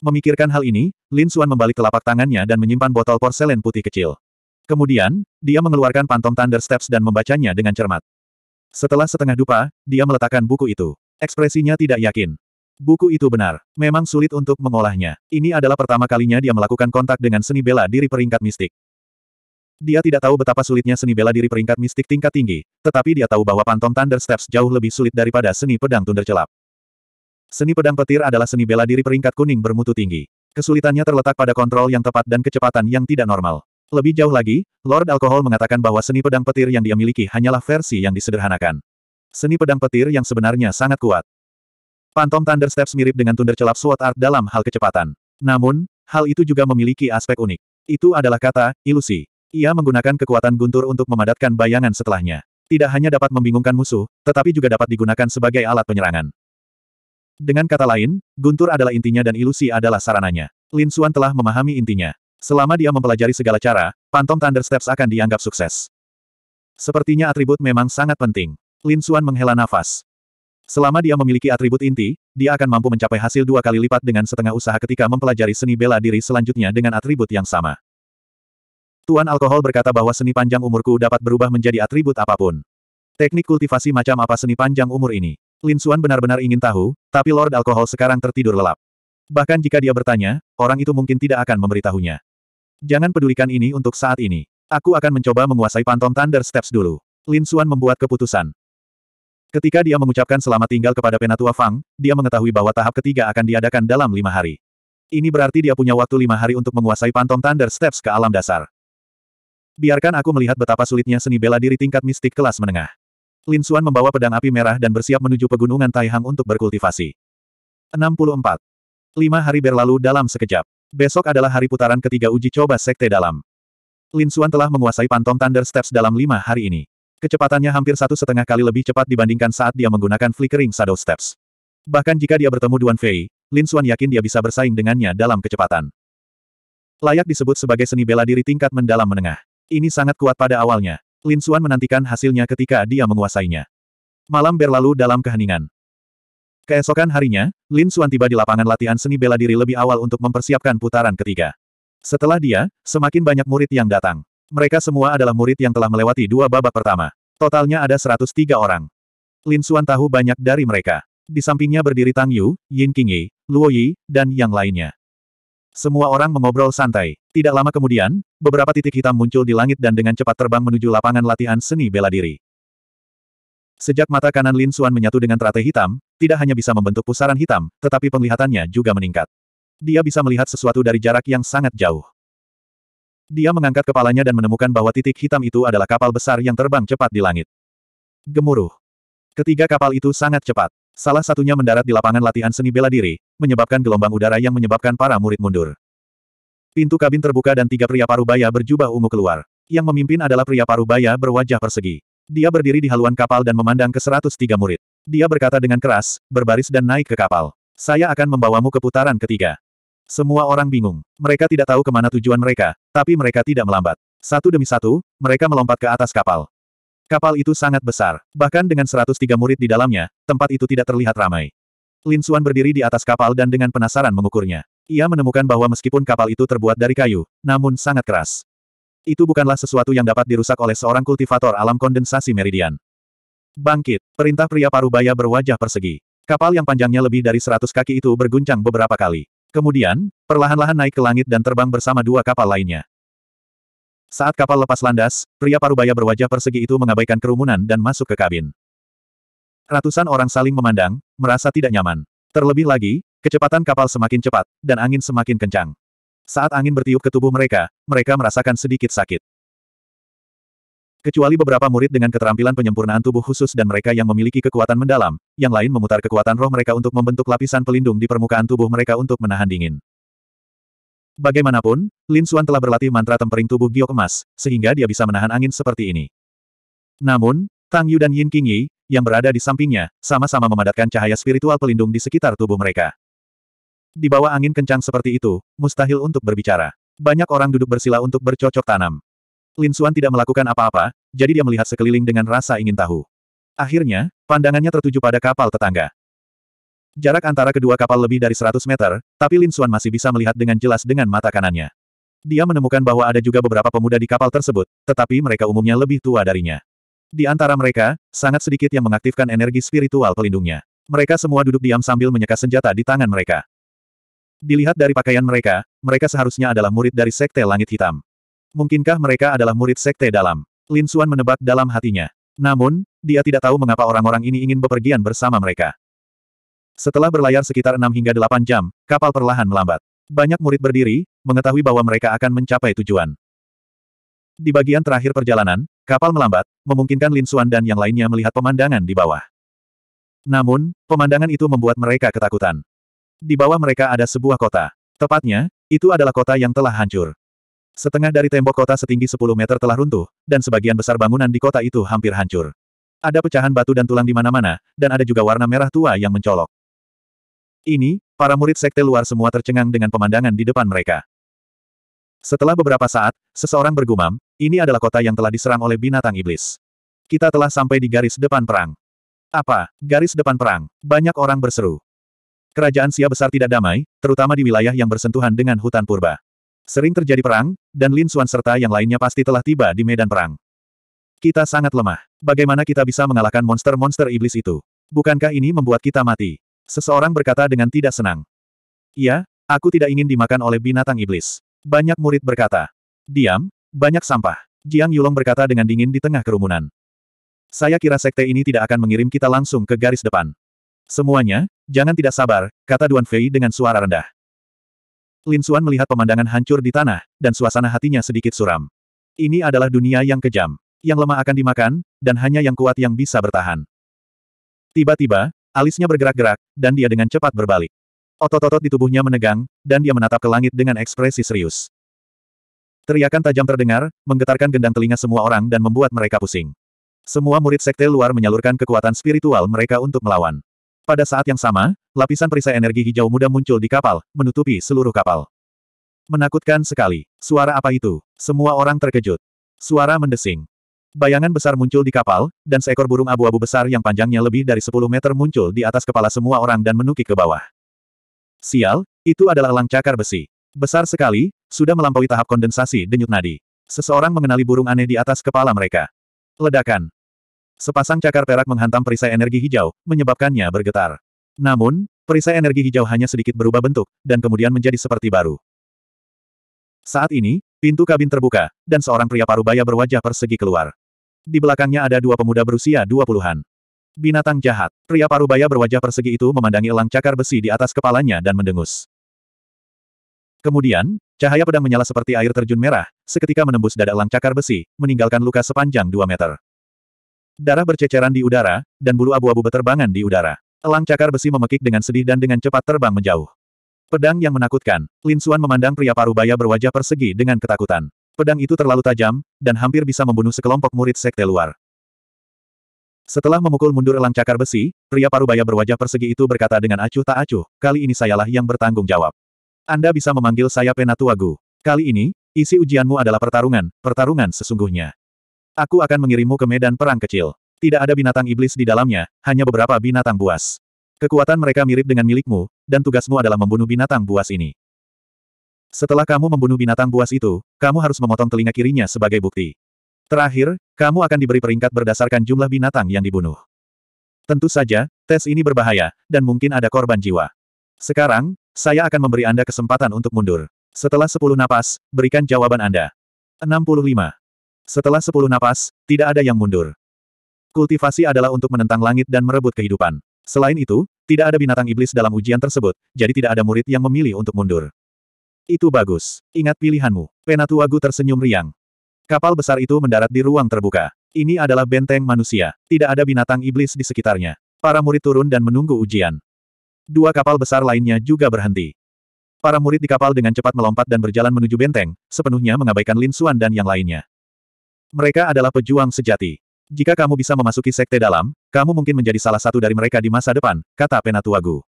Memikirkan hal ini, Lin Xuan membalik telapak tangannya dan menyimpan botol porselen putih kecil. Kemudian, dia mengeluarkan pantom Thunder Steps dan membacanya dengan cermat. Setelah setengah dupa, dia meletakkan buku itu. Ekspresinya tidak yakin. Buku itu benar. Memang sulit untuk mengolahnya. Ini adalah pertama kalinya dia melakukan kontak dengan seni bela diri peringkat mistik. Dia tidak tahu betapa sulitnya seni bela diri peringkat mistik tingkat tinggi, tetapi dia tahu bahwa pantom Thunder Steps jauh lebih sulit daripada seni pedang Thunder Celap. Seni pedang petir adalah seni bela diri peringkat kuning bermutu tinggi. Kesulitannya terletak pada kontrol yang tepat dan kecepatan yang tidak normal. Lebih jauh lagi, Lord Alkohol mengatakan bahwa seni pedang petir yang dia miliki hanyalah versi yang disederhanakan. Seni pedang petir yang sebenarnya sangat kuat. Pantom Thunder Steps mirip dengan Thunder Celap Sword Art dalam hal kecepatan. Namun, hal itu juga memiliki aspek unik. Itu adalah kata, ilusi. Ia menggunakan kekuatan guntur untuk memadatkan bayangan setelahnya. Tidak hanya dapat membingungkan musuh, tetapi juga dapat digunakan sebagai alat penyerangan. Dengan kata lain, guntur adalah intinya dan ilusi adalah sarananya. Lin Suan telah memahami intinya. Selama dia mempelajari segala cara, Phantom Thunder Steps akan dianggap sukses. Sepertinya atribut memang sangat penting. Lin Xuan menghela nafas. Selama dia memiliki atribut inti, dia akan mampu mencapai hasil dua kali lipat dengan setengah usaha ketika mempelajari seni bela diri selanjutnya dengan atribut yang sama. Tuan Alkohol berkata bahwa seni panjang umurku dapat berubah menjadi atribut apapun. Teknik kultivasi macam apa seni panjang umur ini? Lin Xuan benar-benar ingin tahu, tapi Lord Alkohol sekarang tertidur lelap. Bahkan jika dia bertanya, orang itu mungkin tidak akan memberitahunya. Jangan pedulikan ini untuk saat ini. Aku akan mencoba menguasai Phantom Thunder Steps dulu. Lin Xuan membuat keputusan. Ketika dia mengucapkan selamat tinggal kepada Penatua Fang, dia mengetahui bahwa tahap ketiga akan diadakan dalam lima hari. Ini berarti dia punya waktu lima hari untuk menguasai Phantom Thunder Steps ke alam dasar. Biarkan aku melihat betapa sulitnya seni bela diri tingkat mistik kelas menengah. Lin Xuan membawa pedang api merah dan bersiap menuju pegunungan Taihang untuk berkultivasi. 64. Lima hari berlalu dalam sekejap. Besok adalah hari putaran ketiga uji coba Sekte Dalam. Lin Xuan telah menguasai Pantong Thunder Steps dalam lima hari ini. Kecepatannya hampir satu setengah kali lebih cepat dibandingkan saat dia menggunakan Flickering Shadow Steps. Bahkan jika dia bertemu Duan Fei, Lin Xuan yakin dia bisa bersaing dengannya dalam kecepatan. Layak disebut sebagai seni bela diri tingkat mendalam menengah. Ini sangat kuat pada awalnya. Lin Xuan menantikan hasilnya ketika dia menguasainya. Malam berlalu dalam keheningan. Keesokan harinya, Lin Xuan tiba di lapangan latihan seni bela diri lebih awal untuk mempersiapkan putaran ketiga. Setelah dia, semakin banyak murid yang datang. Mereka semua adalah murid yang telah melewati dua babak pertama. Totalnya ada 103 orang. Lin Xuan tahu banyak dari mereka. Di sampingnya berdiri Tang Yu, Yin Qingyi, Luo Yi, dan yang lainnya. Semua orang mengobrol santai. Tidak lama kemudian, beberapa titik hitam muncul di langit dan dengan cepat terbang menuju lapangan latihan seni bela diri. Sejak mata kanan Lin Xuan menyatu dengan teratai hitam, tidak hanya bisa membentuk pusaran hitam, tetapi penglihatannya juga meningkat. Dia bisa melihat sesuatu dari jarak yang sangat jauh. Dia mengangkat kepalanya dan menemukan bahwa titik hitam itu adalah kapal besar yang terbang cepat di langit. Gemuruh. Ketiga kapal itu sangat cepat. Salah satunya mendarat di lapangan latihan seni bela diri, menyebabkan gelombang udara yang menyebabkan para murid mundur. Pintu kabin terbuka dan tiga pria parubaya berjubah ungu keluar. Yang memimpin adalah pria parubaya berwajah persegi. Dia berdiri di haluan kapal dan memandang ke 103 murid. Dia berkata dengan keras, berbaris dan naik ke kapal. Saya akan membawamu ke putaran ketiga. Semua orang bingung. Mereka tidak tahu kemana tujuan mereka, tapi mereka tidak melambat. Satu demi satu, mereka melompat ke atas kapal. Kapal itu sangat besar. Bahkan dengan 103 murid di dalamnya, tempat itu tidak terlihat ramai. Lin Suan berdiri di atas kapal dan dengan penasaran mengukurnya. Ia menemukan bahwa meskipun kapal itu terbuat dari kayu, namun sangat keras. Itu bukanlah sesuatu yang dapat dirusak oleh seorang kultivator alam kondensasi meridian. Bangkit, perintah pria parubaya berwajah persegi. Kapal yang panjangnya lebih dari seratus kaki itu berguncang beberapa kali. Kemudian, perlahan-lahan naik ke langit dan terbang bersama dua kapal lainnya. Saat kapal lepas landas, pria parubaya berwajah persegi itu mengabaikan kerumunan dan masuk ke kabin. Ratusan orang saling memandang, merasa tidak nyaman. Terlebih lagi, kecepatan kapal semakin cepat, dan angin semakin kencang. Saat angin bertiup ke tubuh mereka, mereka merasakan sedikit sakit. Kecuali beberapa murid dengan keterampilan penyempurnaan tubuh khusus dan mereka yang memiliki kekuatan mendalam, yang lain memutar kekuatan roh mereka untuk membentuk lapisan pelindung di permukaan tubuh mereka untuk menahan dingin. Bagaimanapun, Lin Xuan telah berlatih mantra tempering tubuh giok emas, sehingga dia bisa menahan angin seperti ini. Namun, Tang Yu dan Yin Qingyi, yang berada di sampingnya, sama-sama memadatkan cahaya spiritual pelindung di sekitar tubuh mereka. Di bawah angin kencang seperti itu, mustahil untuk berbicara. Banyak orang duduk bersila untuk bercocok tanam. Lin Suan tidak melakukan apa-apa, jadi dia melihat sekeliling dengan rasa ingin tahu. Akhirnya, pandangannya tertuju pada kapal tetangga. Jarak antara kedua kapal lebih dari 100 meter, tapi Lin Suan masih bisa melihat dengan jelas dengan mata kanannya. Dia menemukan bahwa ada juga beberapa pemuda di kapal tersebut, tetapi mereka umumnya lebih tua darinya. Di antara mereka, sangat sedikit yang mengaktifkan energi spiritual pelindungnya. Mereka semua duduk diam sambil menyeka senjata di tangan mereka. Dilihat dari pakaian mereka, mereka seharusnya adalah murid dari Sekte Langit Hitam. Mungkinkah mereka adalah murid sekte dalam? Lin Xuan menebak dalam hatinya. Namun, dia tidak tahu mengapa orang-orang ini ingin bepergian bersama mereka. Setelah berlayar sekitar 6 hingga 8 jam, kapal perlahan melambat. Banyak murid berdiri, mengetahui bahwa mereka akan mencapai tujuan. Di bagian terakhir perjalanan, kapal melambat, memungkinkan Lin Xuan dan yang lainnya melihat pemandangan di bawah. Namun, pemandangan itu membuat mereka ketakutan. Di bawah mereka ada sebuah kota. Tepatnya, itu adalah kota yang telah hancur. Setengah dari tembok kota setinggi 10 meter telah runtuh, dan sebagian besar bangunan di kota itu hampir hancur. Ada pecahan batu dan tulang di mana-mana, dan ada juga warna merah tua yang mencolok. Ini, para murid sekte luar semua tercengang dengan pemandangan di depan mereka. Setelah beberapa saat, seseorang bergumam, ini adalah kota yang telah diserang oleh binatang iblis. Kita telah sampai di garis depan perang. Apa? Garis depan perang. Banyak orang berseru. Kerajaan Sia besar tidak damai, terutama di wilayah yang bersentuhan dengan hutan purba. Sering terjadi perang, dan Lin Xuan serta yang lainnya pasti telah tiba di medan perang. Kita sangat lemah. Bagaimana kita bisa mengalahkan monster-monster iblis itu? Bukankah ini membuat kita mati? Seseorang berkata dengan tidak senang. Iya, aku tidak ingin dimakan oleh binatang iblis. Banyak murid berkata. Diam, banyak sampah. Jiang Yulong berkata dengan dingin di tengah kerumunan. Saya kira sekte ini tidak akan mengirim kita langsung ke garis depan. Semuanya, jangan tidak sabar, kata Duan Fei dengan suara rendah. Lin Suan melihat pemandangan hancur di tanah, dan suasana hatinya sedikit suram. Ini adalah dunia yang kejam. Yang lemah akan dimakan, dan hanya yang kuat yang bisa bertahan. Tiba-tiba, alisnya bergerak-gerak, dan dia dengan cepat berbalik. Otot-otot di tubuhnya menegang, dan dia menatap ke langit dengan ekspresi serius. Teriakan tajam terdengar, menggetarkan gendang telinga semua orang dan membuat mereka pusing. Semua murid sekte luar menyalurkan kekuatan spiritual mereka untuk melawan. Pada saat yang sama, lapisan perisai energi hijau muda muncul di kapal, menutupi seluruh kapal. Menakutkan sekali. Suara apa itu? Semua orang terkejut. Suara mendesing. Bayangan besar muncul di kapal, dan seekor burung abu-abu besar yang panjangnya lebih dari 10 meter muncul di atas kepala semua orang dan menukik ke bawah. Sial, itu adalah elang cakar besi. Besar sekali, sudah melampaui tahap kondensasi denyut nadi. Seseorang mengenali burung aneh di atas kepala mereka. Ledakan. Sepasang cakar perak menghantam perisai energi hijau, menyebabkannya bergetar. Namun, perisai energi hijau hanya sedikit berubah bentuk, dan kemudian menjadi seperti baru. Saat ini, pintu kabin terbuka, dan seorang pria parubaya berwajah persegi keluar. Di belakangnya ada dua pemuda berusia dua puluhan. Binatang jahat, pria parubaya berwajah persegi itu memandangi elang cakar besi di atas kepalanya dan mendengus. Kemudian, cahaya pedang menyala seperti air terjun merah, seketika menembus dada elang cakar besi, meninggalkan luka sepanjang 2 meter. Darah berceceran di udara, dan bulu abu-abu berterbangan di udara. Elang cakar besi memekik dengan sedih dan dengan cepat terbang menjauh. Pedang yang menakutkan, Lin Xuan memandang pria parubaya berwajah persegi dengan ketakutan. Pedang itu terlalu tajam, dan hampir bisa membunuh sekelompok murid sekte luar. Setelah memukul mundur elang cakar besi, pria parubaya berwajah persegi itu berkata dengan acuh tak acuh, kali ini sayalah yang bertanggung jawab. Anda bisa memanggil saya Penatuagu. Kali ini, isi ujianmu adalah pertarungan, pertarungan sesungguhnya. Aku akan mengirimmu ke medan perang kecil. Tidak ada binatang iblis di dalamnya, hanya beberapa binatang buas. Kekuatan mereka mirip dengan milikmu, dan tugasmu adalah membunuh binatang buas ini. Setelah kamu membunuh binatang buas itu, kamu harus memotong telinga kirinya sebagai bukti. Terakhir, kamu akan diberi peringkat berdasarkan jumlah binatang yang dibunuh. Tentu saja, tes ini berbahaya, dan mungkin ada korban jiwa. Sekarang, saya akan memberi Anda kesempatan untuk mundur. Setelah 10 napas, berikan jawaban Anda. 65. Setelah sepuluh napas, tidak ada yang mundur. Kultivasi adalah untuk menentang langit dan merebut kehidupan. Selain itu, tidak ada binatang iblis dalam ujian tersebut, jadi tidak ada murid yang memilih untuk mundur. Itu bagus. Ingat pilihanmu. Penatua Gu tersenyum riang. Kapal besar itu mendarat di ruang terbuka. Ini adalah benteng manusia. Tidak ada binatang iblis di sekitarnya. Para murid turun dan menunggu ujian. Dua kapal besar lainnya juga berhenti. Para murid di kapal dengan cepat melompat dan berjalan menuju benteng, sepenuhnya mengabaikan Lin Xuan dan yang lainnya. Mereka adalah pejuang sejati. Jika kamu bisa memasuki sekte dalam, kamu mungkin menjadi salah satu dari mereka di masa depan, kata Penatuagu.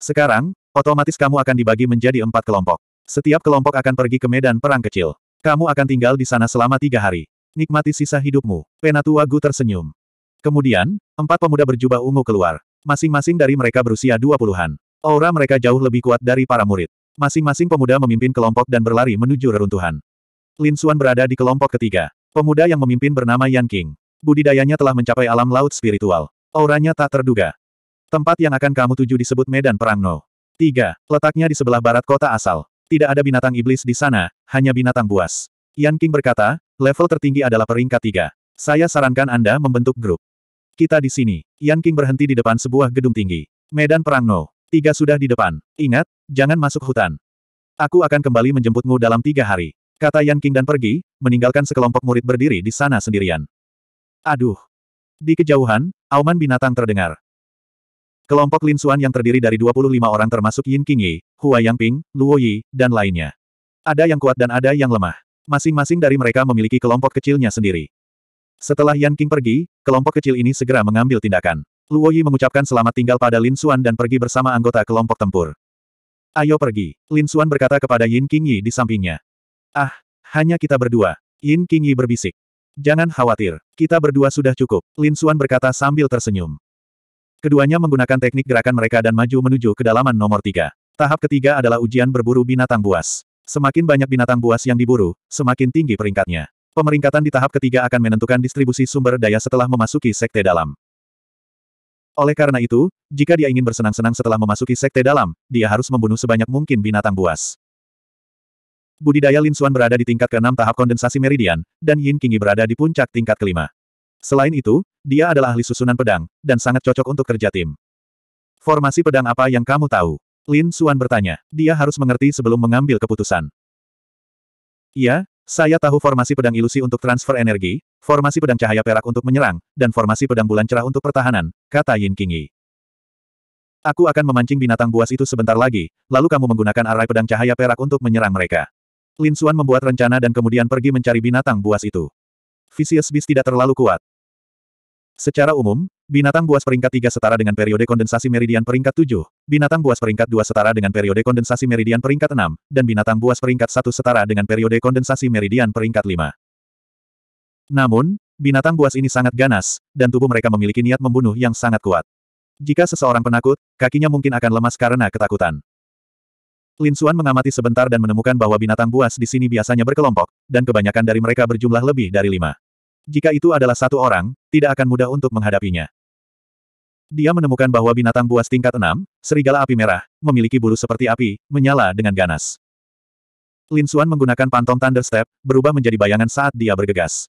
Sekarang, otomatis kamu akan dibagi menjadi empat kelompok. Setiap kelompok akan pergi ke medan perang kecil. Kamu akan tinggal di sana selama tiga hari. Nikmati sisa hidupmu. Penatuagu tersenyum. Kemudian, empat pemuda berjubah ungu keluar. Masing-masing dari mereka berusia dua puluhan. Aura mereka jauh lebih kuat dari para murid. Masing-masing pemuda memimpin kelompok dan berlari menuju reruntuhan. Lin Xuan berada di kelompok ketiga. Pemuda yang memimpin bernama Yan King. Budidayanya telah mencapai alam laut spiritual. Auranya tak terduga. Tempat yang akan kamu tuju disebut Medan Perang No. 3. Letaknya di sebelah barat kota asal. Tidak ada binatang iblis di sana, hanya binatang buas. Yan King berkata, level tertinggi adalah peringkat 3. Saya sarankan Anda membentuk grup. Kita di sini. Yan King berhenti di depan sebuah gedung tinggi. Medan Perang No. 3 sudah di depan. Ingat, jangan masuk hutan. Aku akan kembali menjemputmu dalam tiga hari. Kata Yan King dan pergi, meninggalkan sekelompok murid berdiri di sana sendirian. Aduh! Di kejauhan, auman binatang terdengar. Kelompok Lin Xuan yang terdiri dari 25 orang termasuk Yin King Yi, Hua Ping, Luo Yi, dan lainnya. Ada yang kuat dan ada yang lemah. Masing-masing dari mereka memiliki kelompok kecilnya sendiri. Setelah Yan King pergi, kelompok kecil ini segera mengambil tindakan. Luo Yi mengucapkan selamat tinggal pada Lin Xuan dan pergi bersama anggota kelompok tempur. Ayo pergi, Lin Xuan berkata kepada Yin King Yi di sampingnya. Ah, hanya kita berdua. Yin Qingyi berbisik. Jangan khawatir, kita berdua sudah cukup, Lin Xuan berkata sambil tersenyum. Keduanya menggunakan teknik gerakan mereka dan maju menuju kedalaman nomor tiga. Tahap ketiga adalah ujian berburu binatang buas. Semakin banyak binatang buas yang diburu, semakin tinggi peringkatnya. Pemeringkatan di tahap ketiga akan menentukan distribusi sumber daya setelah memasuki sekte dalam. Oleh karena itu, jika dia ingin bersenang-senang setelah memasuki sekte dalam, dia harus membunuh sebanyak mungkin binatang buas. Budidaya Lin Xuan berada di tingkat ke-6 tahap kondensasi meridian, dan Yin Qingyi berada di puncak tingkat kelima. Selain itu, dia adalah ahli susunan pedang, dan sangat cocok untuk kerja tim. Formasi pedang apa yang kamu tahu? Lin Xuan bertanya. Dia harus mengerti sebelum mengambil keputusan. Ya, saya tahu formasi pedang ilusi untuk transfer energi, formasi pedang cahaya perak untuk menyerang, dan formasi pedang bulan cerah untuk pertahanan, kata Yin Qingyi. Aku akan memancing binatang buas itu sebentar lagi, lalu kamu menggunakan arai pedang cahaya perak untuk menyerang mereka. Lin Xuan membuat rencana dan kemudian pergi mencari binatang buas itu. Vicious Beast tidak terlalu kuat. Secara umum, binatang buas peringkat 3 setara dengan periode kondensasi meridian peringkat 7, binatang buas peringkat 2 setara dengan periode kondensasi meridian peringkat 6, dan binatang buas peringkat 1 setara dengan periode kondensasi meridian peringkat 5. Namun, binatang buas ini sangat ganas, dan tubuh mereka memiliki niat membunuh yang sangat kuat. Jika seseorang penakut, kakinya mungkin akan lemas karena ketakutan. Lin Xuan mengamati sebentar dan menemukan bahwa binatang buas di sini biasanya berkelompok, dan kebanyakan dari mereka berjumlah lebih dari lima. Jika itu adalah satu orang, tidak akan mudah untuk menghadapinya. Dia menemukan bahwa binatang buas tingkat enam, serigala api merah, memiliki bulu seperti api, menyala dengan ganas. Lin Xuan menggunakan pantom Thunder Step, berubah menjadi bayangan saat dia bergegas.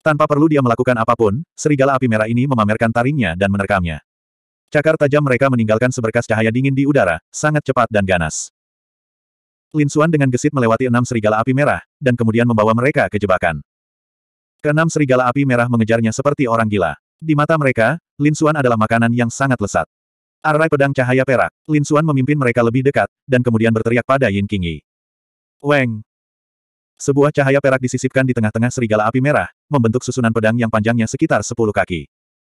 Tanpa perlu dia melakukan apapun, serigala api merah ini memamerkan taringnya dan menerkamnya. Cakar tajam mereka meninggalkan seberkas cahaya dingin di udara, sangat cepat dan ganas. Lin Xuan dengan gesit melewati enam serigala api merah, dan kemudian membawa mereka ke jebakan. Keenam serigala api merah mengejarnya seperti orang gila. Di mata mereka, Lin Xuan adalah makanan yang sangat lesat. Arai pedang cahaya perak, Lin Xuan memimpin mereka lebih dekat, dan kemudian berteriak pada Yin Qingyi. Weng! Sebuah cahaya perak disisipkan di tengah-tengah serigala api merah, membentuk susunan pedang yang panjangnya sekitar 10 kaki.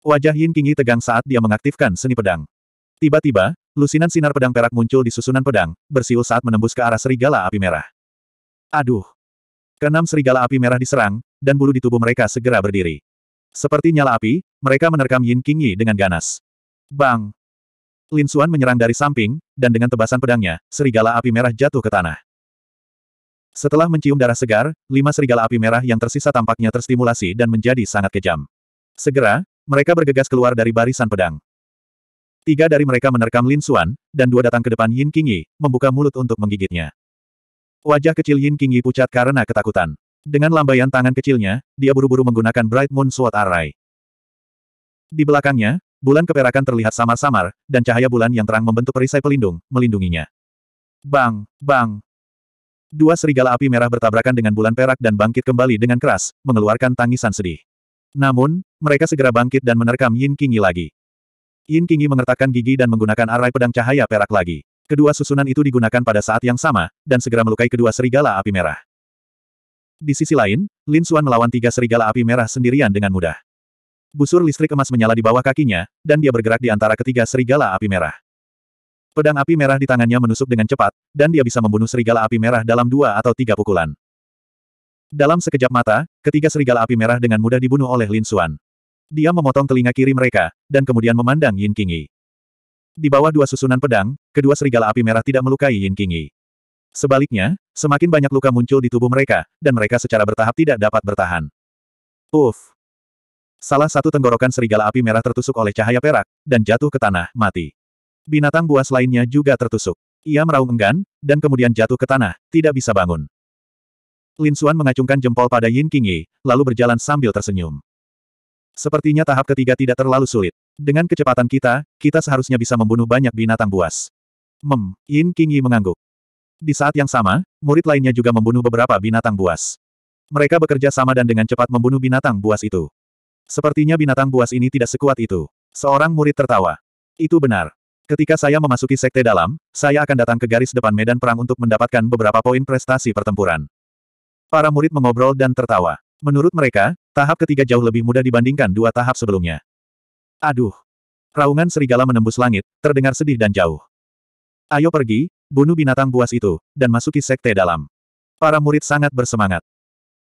Wajah Yin Qingyi tegang saat dia mengaktifkan seni pedang. Tiba-tiba, lusinan sinar pedang perak muncul di susunan pedang, bersiul saat menembus ke arah serigala api merah. Aduh! Kenam serigala api merah diserang, dan bulu di tubuh mereka segera berdiri. Seperti nyala api, mereka menerkam Yin Qingyi dengan ganas. Bang! Lin Xuan menyerang dari samping, dan dengan tebasan pedangnya, serigala api merah jatuh ke tanah. Setelah mencium darah segar, lima serigala api merah yang tersisa tampaknya terstimulasi dan menjadi sangat kejam. Segera, mereka bergegas keluar dari barisan pedang. Tiga dari mereka menerkam Lin Xuan, dan dua datang ke depan Yin Qingyi, membuka mulut untuk menggigitnya. Wajah kecil Yin Qingyi pucat karena ketakutan. Dengan lambaian tangan kecilnya, dia buru-buru menggunakan Bright Moon Sword Array. Di belakangnya, bulan keperakan terlihat samar-samar, dan cahaya bulan yang terang membentuk perisai pelindung, melindunginya. Bang, bang. Dua serigala api merah bertabrakan dengan bulan perak dan bangkit kembali dengan keras, mengeluarkan tangisan sedih. Namun, mereka segera bangkit dan menerkam Yin Kingi lagi. Yin Kingi mengertakkan gigi dan menggunakan arai pedang cahaya perak lagi. Kedua susunan itu digunakan pada saat yang sama, dan segera melukai kedua serigala api merah. Di sisi lain, Lin Xuan melawan tiga serigala api merah sendirian dengan mudah. Busur listrik emas menyala di bawah kakinya, dan dia bergerak di antara ketiga serigala api merah. Pedang api merah di tangannya menusuk dengan cepat, dan dia bisa membunuh serigala api merah dalam dua atau tiga pukulan. Dalam sekejap mata, ketiga serigala api merah dengan mudah dibunuh oleh Lin Xuan. Dia memotong telinga kiri mereka, dan kemudian memandang Yin Qingyi. Di bawah dua susunan pedang, kedua serigala api merah tidak melukai Yin Qingyi. Sebaliknya, semakin banyak luka muncul di tubuh mereka, dan mereka secara bertahap tidak dapat bertahan. Uff! Salah satu tenggorokan serigala api merah tertusuk oleh cahaya perak, dan jatuh ke tanah, mati. Binatang buas lainnya juga tertusuk. Ia meraung enggan, dan kemudian jatuh ke tanah, tidak bisa bangun. Lin Xuan mengacungkan jempol pada Yin Qingyi, lalu berjalan sambil tersenyum. Sepertinya tahap ketiga tidak terlalu sulit. Dengan kecepatan kita, kita seharusnya bisa membunuh banyak binatang buas. Mem, Yin Yi mengangguk. Di saat yang sama, murid lainnya juga membunuh beberapa binatang buas. Mereka bekerja sama dan dengan cepat membunuh binatang buas itu. Sepertinya binatang buas ini tidak sekuat itu. Seorang murid tertawa. Itu benar. Ketika saya memasuki sekte dalam, saya akan datang ke garis depan medan perang untuk mendapatkan beberapa poin prestasi pertempuran. Para murid mengobrol dan tertawa. Menurut mereka, tahap ketiga jauh lebih mudah dibandingkan dua tahap sebelumnya. Aduh. Raungan serigala menembus langit, terdengar sedih dan jauh. Ayo pergi, bunuh binatang buas itu, dan masuki sekte dalam. Para murid sangat bersemangat.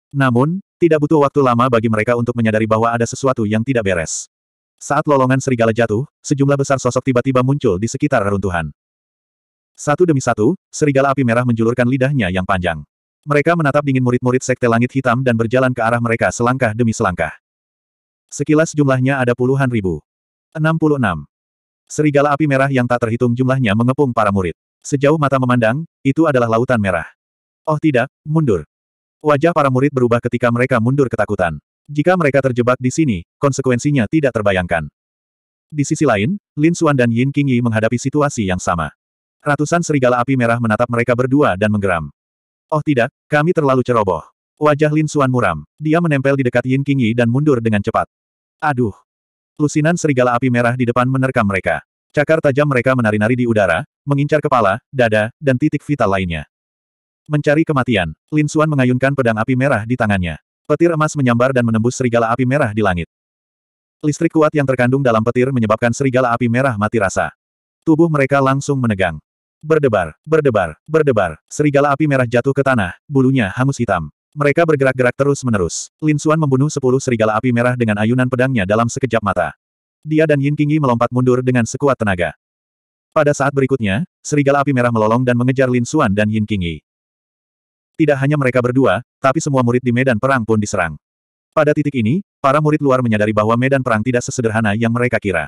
Namun, tidak butuh waktu lama bagi mereka untuk menyadari bahwa ada sesuatu yang tidak beres. Saat lolongan serigala jatuh, sejumlah besar sosok tiba-tiba muncul di sekitar reruntuhan. Satu demi satu, serigala api merah menjulurkan lidahnya yang panjang. Mereka menatap dingin murid-murid Sekte Langit Hitam dan berjalan ke arah mereka selangkah demi selangkah. Sekilas jumlahnya ada puluhan ribu. 66. Serigala api merah yang tak terhitung jumlahnya mengepung para murid. Sejauh mata memandang, itu adalah lautan merah. Oh tidak, mundur. Wajah para murid berubah ketika mereka mundur ketakutan. Jika mereka terjebak di sini, konsekuensinya tidak terbayangkan. Di sisi lain, Lin Xuan dan Yin Qingyi menghadapi situasi yang sama. Ratusan serigala api merah menatap mereka berdua dan menggeram. Oh tidak, kami terlalu ceroboh. Wajah Lin Suan muram. Dia menempel di dekat Yin King Yi dan mundur dengan cepat. Aduh. Lusinan serigala api merah di depan menerkam mereka. Cakar tajam mereka menari-nari di udara, mengincar kepala, dada, dan titik vital lainnya. Mencari kematian, Lin Suan mengayunkan pedang api merah di tangannya. Petir emas menyambar dan menembus serigala api merah di langit. Listrik kuat yang terkandung dalam petir menyebabkan serigala api merah mati rasa. Tubuh mereka langsung menegang. Berdebar, berdebar, berdebar, serigala api merah jatuh ke tanah, bulunya hangus hitam. Mereka bergerak-gerak terus-menerus. Lin Xuan membunuh sepuluh serigala api merah dengan ayunan pedangnya dalam sekejap mata. Dia dan Yin Qingyi melompat mundur dengan sekuat tenaga. Pada saat berikutnya, serigala api merah melolong dan mengejar Lin Xuan dan Yin Qingyi. Tidak hanya mereka berdua, tapi semua murid di medan perang pun diserang. Pada titik ini, para murid luar menyadari bahwa medan perang tidak sesederhana yang mereka kira.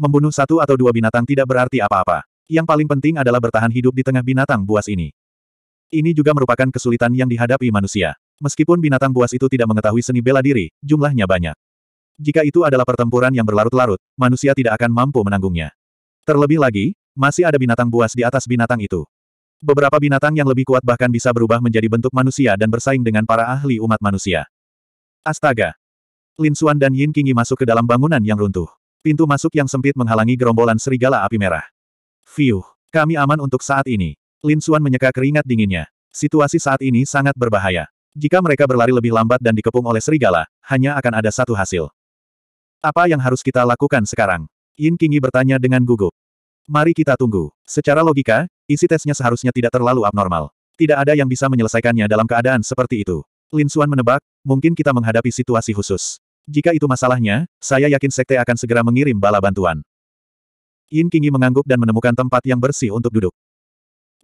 Membunuh satu atau dua binatang tidak berarti apa-apa. Yang paling penting adalah bertahan hidup di tengah binatang buas ini. Ini juga merupakan kesulitan yang dihadapi manusia. Meskipun binatang buas itu tidak mengetahui seni bela diri, jumlahnya banyak. Jika itu adalah pertempuran yang berlarut-larut, manusia tidak akan mampu menanggungnya. Terlebih lagi, masih ada binatang buas di atas binatang itu. Beberapa binatang yang lebih kuat bahkan bisa berubah menjadi bentuk manusia dan bersaing dengan para ahli umat manusia. Astaga! Lin Xuan dan Yin Qingyi masuk ke dalam bangunan yang runtuh. Pintu masuk yang sempit menghalangi gerombolan serigala api merah. Fiuh. Kami aman untuk saat ini. Lin Xuan menyeka keringat dinginnya. Situasi saat ini sangat berbahaya. Jika mereka berlari lebih lambat dan dikepung oleh serigala, hanya akan ada satu hasil. Apa yang harus kita lakukan sekarang? Yin Qingyi bertanya dengan gugup. Mari kita tunggu. Secara logika, isi tesnya seharusnya tidak terlalu abnormal. Tidak ada yang bisa menyelesaikannya dalam keadaan seperti itu. Lin Xuan menebak, mungkin kita menghadapi situasi khusus. Jika itu masalahnya, saya yakin sekte akan segera mengirim bala bantuan. Yin Qingyi mengangguk dan menemukan tempat yang bersih untuk duduk.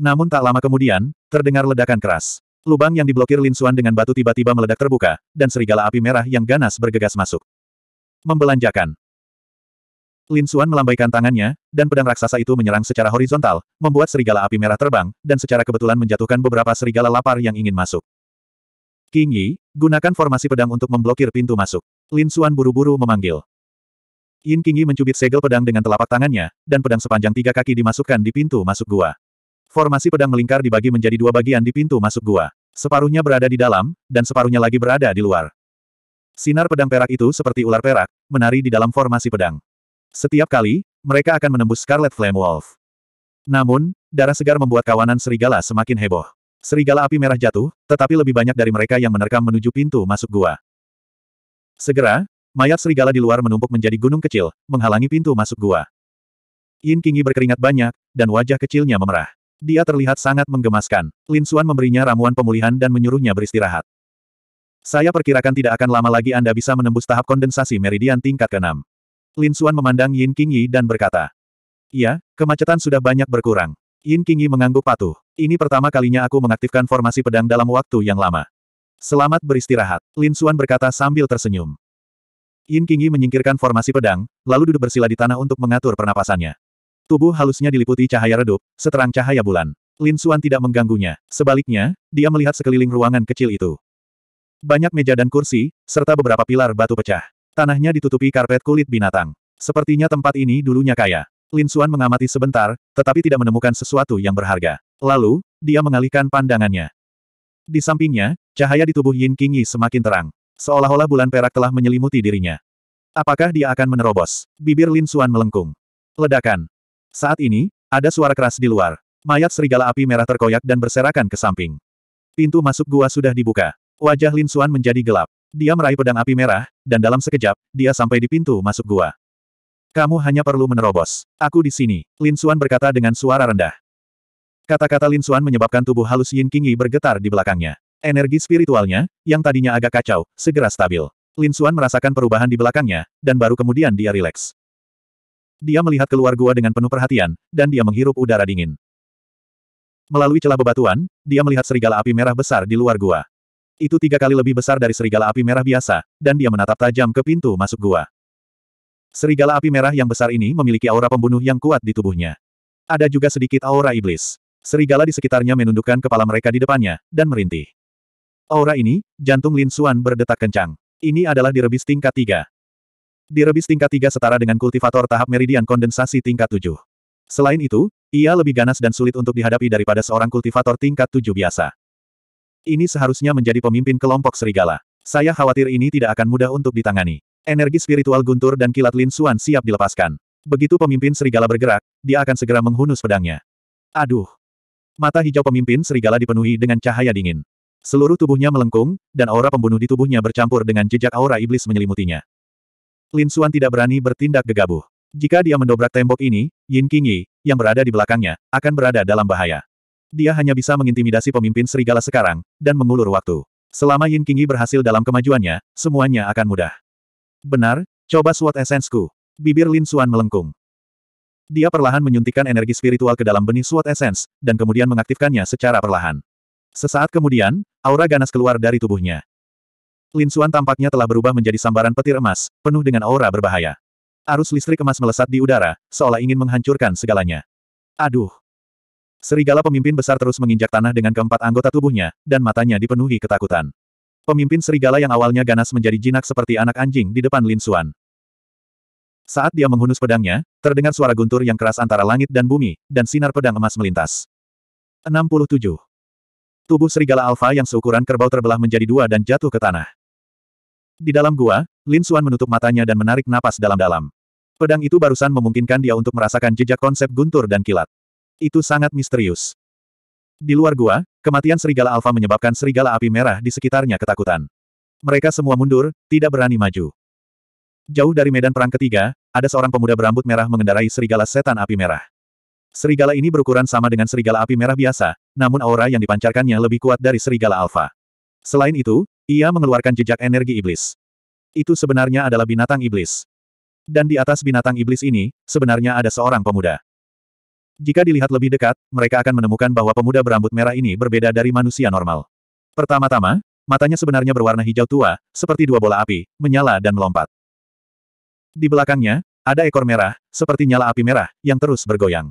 Namun tak lama kemudian, terdengar ledakan keras. Lubang yang diblokir Lin Xuan dengan batu tiba-tiba meledak terbuka, dan serigala api merah yang ganas bergegas masuk. Membelanjakan. Lin Xuan melambaikan tangannya, dan pedang raksasa itu menyerang secara horizontal, membuat serigala api merah terbang, dan secara kebetulan menjatuhkan beberapa serigala lapar yang ingin masuk. King Yi, gunakan formasi pedang untuk memblokir pintu masuk. Lin Xuan buru-buru memanggil. Yin Qingyi mencubit segel pedang dengan telapak tangannya, dan pedang sepanjang tiga kaki dimasukkan di pintu masuk gua. Formasi pedang melingkar dibagi menjadi dua bagian di pintu masuk gua. Separuhnya berada di dalam, dan separuhnya lagi berada di luar. Sinar pedang perak itu seperti ular perak, menari di dalam formasi pedang. Setiap kali, mereka akan menembus Scarlet Flame Wolf. Namun, darah segar membuat kawanan serigala semakin heboh. Serigala api merah jatuh, tetapi lebih banyak dari mereka yang menerkam menuju pintu masuk gua. Segera, Mayat serigala di luar menumpuk menjadi gunung kecil, menghalangi pintu masuk gua. Yin Qingyi berkeringat banyak, dan wajah kecilnya memerah. Dia terlihat sangat menggemaskan. Lin Xuan memberinya ramuan pemulihan dan menyuruhnya beristirahat. Saya perkirakan tidak akan lama lagi Anda bisa menembus tahap kondensasi meridian tingkat ke-6. Lin Xuan memandang Yin Qingyi dan berkata. Iya, kemacetan sudah banyak berkurang. Yin Qingyi mengangguk patuh. Ini pertama kalinya aku mengaktifkan formasi pedang dalam waktu yang lama. Selamat beristirahat, Lin Xuan berkata sambil tersenyum. Yin Qingyi menyingkirkan formasi pedang, lalu duduk bersila di tanah untuk mengatur pernapasannya. Tubuh halusnya diliputi cahaya redup, seterang cahaya bulan. Lin Suan tidak mengganggunya. Sebaliknya, dia melihat sekeliling ruangan kecil itu. Banyak meja dan kursi, serta beberapa pilar batu pecah. Tanahnya ditutupi karpet kulit binatang. Sepertinya tempat ini dulunya kaya. Lin Suan mengamati sebentar, tetapi tidak menemukan sesuatu yang berharga. Lalu, dia mengalihkan pandangannya. Di sampingnya, cahaya di tubuh Yin Qingyi semakin terang. Seolah-olah bulan perak telah menyelimuti dirinya. Apakah dia akan menerobos? Bibir Lin Suan melengkung. Ledakan. Saat ini, ada suara keras di luar. Mayat serigala api merah terkoyak dan berserakan ke samping. Pintu masuk gua sudah dibuka. Wajah Lin Suan menjadi gelap. Dia meraih pedang api merah, dan dalam sekejap, dia sampai di pintu masuk gua. Kamu hanya perlu menerobos. Aku di sini, Lin Suan berkata dengan suara rendah. Kata-kata Lin Suan menyebabkan tubuh halus Yin Qingyi bergetar di belakangnya. Energi spiritualnya, yang tadinya agak kacau, segera stabil. Lin Suan merasakan perubahan di belakangnya, dan baru kemudian dia rileks. Dia melihat keluar gua dengan penuh perhatian, dan dia menghirup udara dingin. Melalui celah bebatuan, dia melihat serigala api merah besar di luar gua. Itu tiga kali lebih besar dari serigala api merah biasa, dan dia menatap tajam ke pintu masuk gua. Serigala api merah yang besar ini memiliki aura pembunuh yang kuat di tubuhnya. Ada juga sedikit aura iblis. Serigala di sekitarnya menundukkan kepala mereka di depannya, dan merintih. Aura ini, jantung Lin Xuan berdetak kencang. Ini adalah direbis tingkat 3. Direbis tingkat 3 setara dengan kultivator tahap meridian kondensasi tingkat 7. Selain itu, ia lebih ganas dan sulit untuk dihadapi daripada seorang kultivator tingkat 7 biasa. Ini seharusnya menjadi pemimpin kelompok serigala. Saya khawatir ini tidak akan mudah untuk ditangani. Energi spiritual guntur dan kilat Lin Xuan siap dilepaskan. Begitu pemimpin serigala bergerak, dia akan segera menghunus pedangnya. Aduh! Mata hijau pemimpin serigala dipenuhi dengan cahaya dingin. Seluruh tubuhnya melengkung, dan aura pembunuh di tubuhnya bercampur dengan jejak aura iblis menyelimutinya. Lin Suan tidak berani bertindak gegabah. Jika dia mendobrak tembok ini, Yin Qingyi, yang berada di belakangnya, akan berada dalam bahaya. Dia hanya bisa mengintimidasi pemimpin serigala sekarang, dan mengulur waktu. Selama Yin Qingyi berhasil dalam kemajuannya, semuanya akan mudah. Benar, coba SWOT esensku. Bibir Lin Suan melengkung. Dia perlahan menyuntikkan energi spiritual ke dalam benih SWOT esens dan kemudian mengaktifkannya secara perlahan. Sesaat kemudian, aura ganas keluar dari tubuhnya. Lin Xuan tampaknya telah berubah menjadi sambaran petir emas, penuh dengan aura berbahaya. Arus listrik emas melesat di udara, seolah ingin menghancurkan segalanya. Aduh! Serigala pemimpin besar terus menginjak tanah dengan keempat anggota tubuhnya, dan matanya dipenuhi ketakutan. Pemimpin serigala yang awalnya ganas menjadi jinak seperti anak anjing di depan Lin Xuan. Saat dia menghunus pedangnya, terdengar suara guntur yang keras antara langit dan bumi, dan sinar pedang emas melintas. 67. Tubuh serigala alfa yang seukuran kerbau terbelah menjadi dua dan jatuh ke tanah. Di dalam gua, Lin Suan menutup matanya dan menarik napas dalam-dalam. Pedang itu barusan memungkinkan dia untuk merasakan jejak konsep guntur dan kilat. Itu sangat misterius. Di luar gua, kematian serigala alfa menyebabkan serigala api merah di sekitarnya ketakutan. Mereka semua mundur, tidak berani maju. Jauh dari medan perang ketiga, ada seorang pemuda berambut merah mengendarai serigala setan api merah. Serigala ini berukuran sama dengan serigala api merah biasa, namun aura yang dipancarkannya lebih kuat dari serigala alfa. Selain itu, ia mengeluarkan jejak energi iblis. Itu sebenarnya adalah binatang iblis. Dan di atas binatang iblis ini, sebenarnya ada seorang pemuda. Jika dilihat lebih dekat, mereka akan menemukan bahwa pemuda berambut merah ini berbeda dari manusia normal. Pertama-tama, matanya sebenarnya berwarna hijau tua, seperti dua bola api, menyala dan melompat. Di belakangnya, ada ekor merah, seperti nyala api merah, yang terus bergoyang.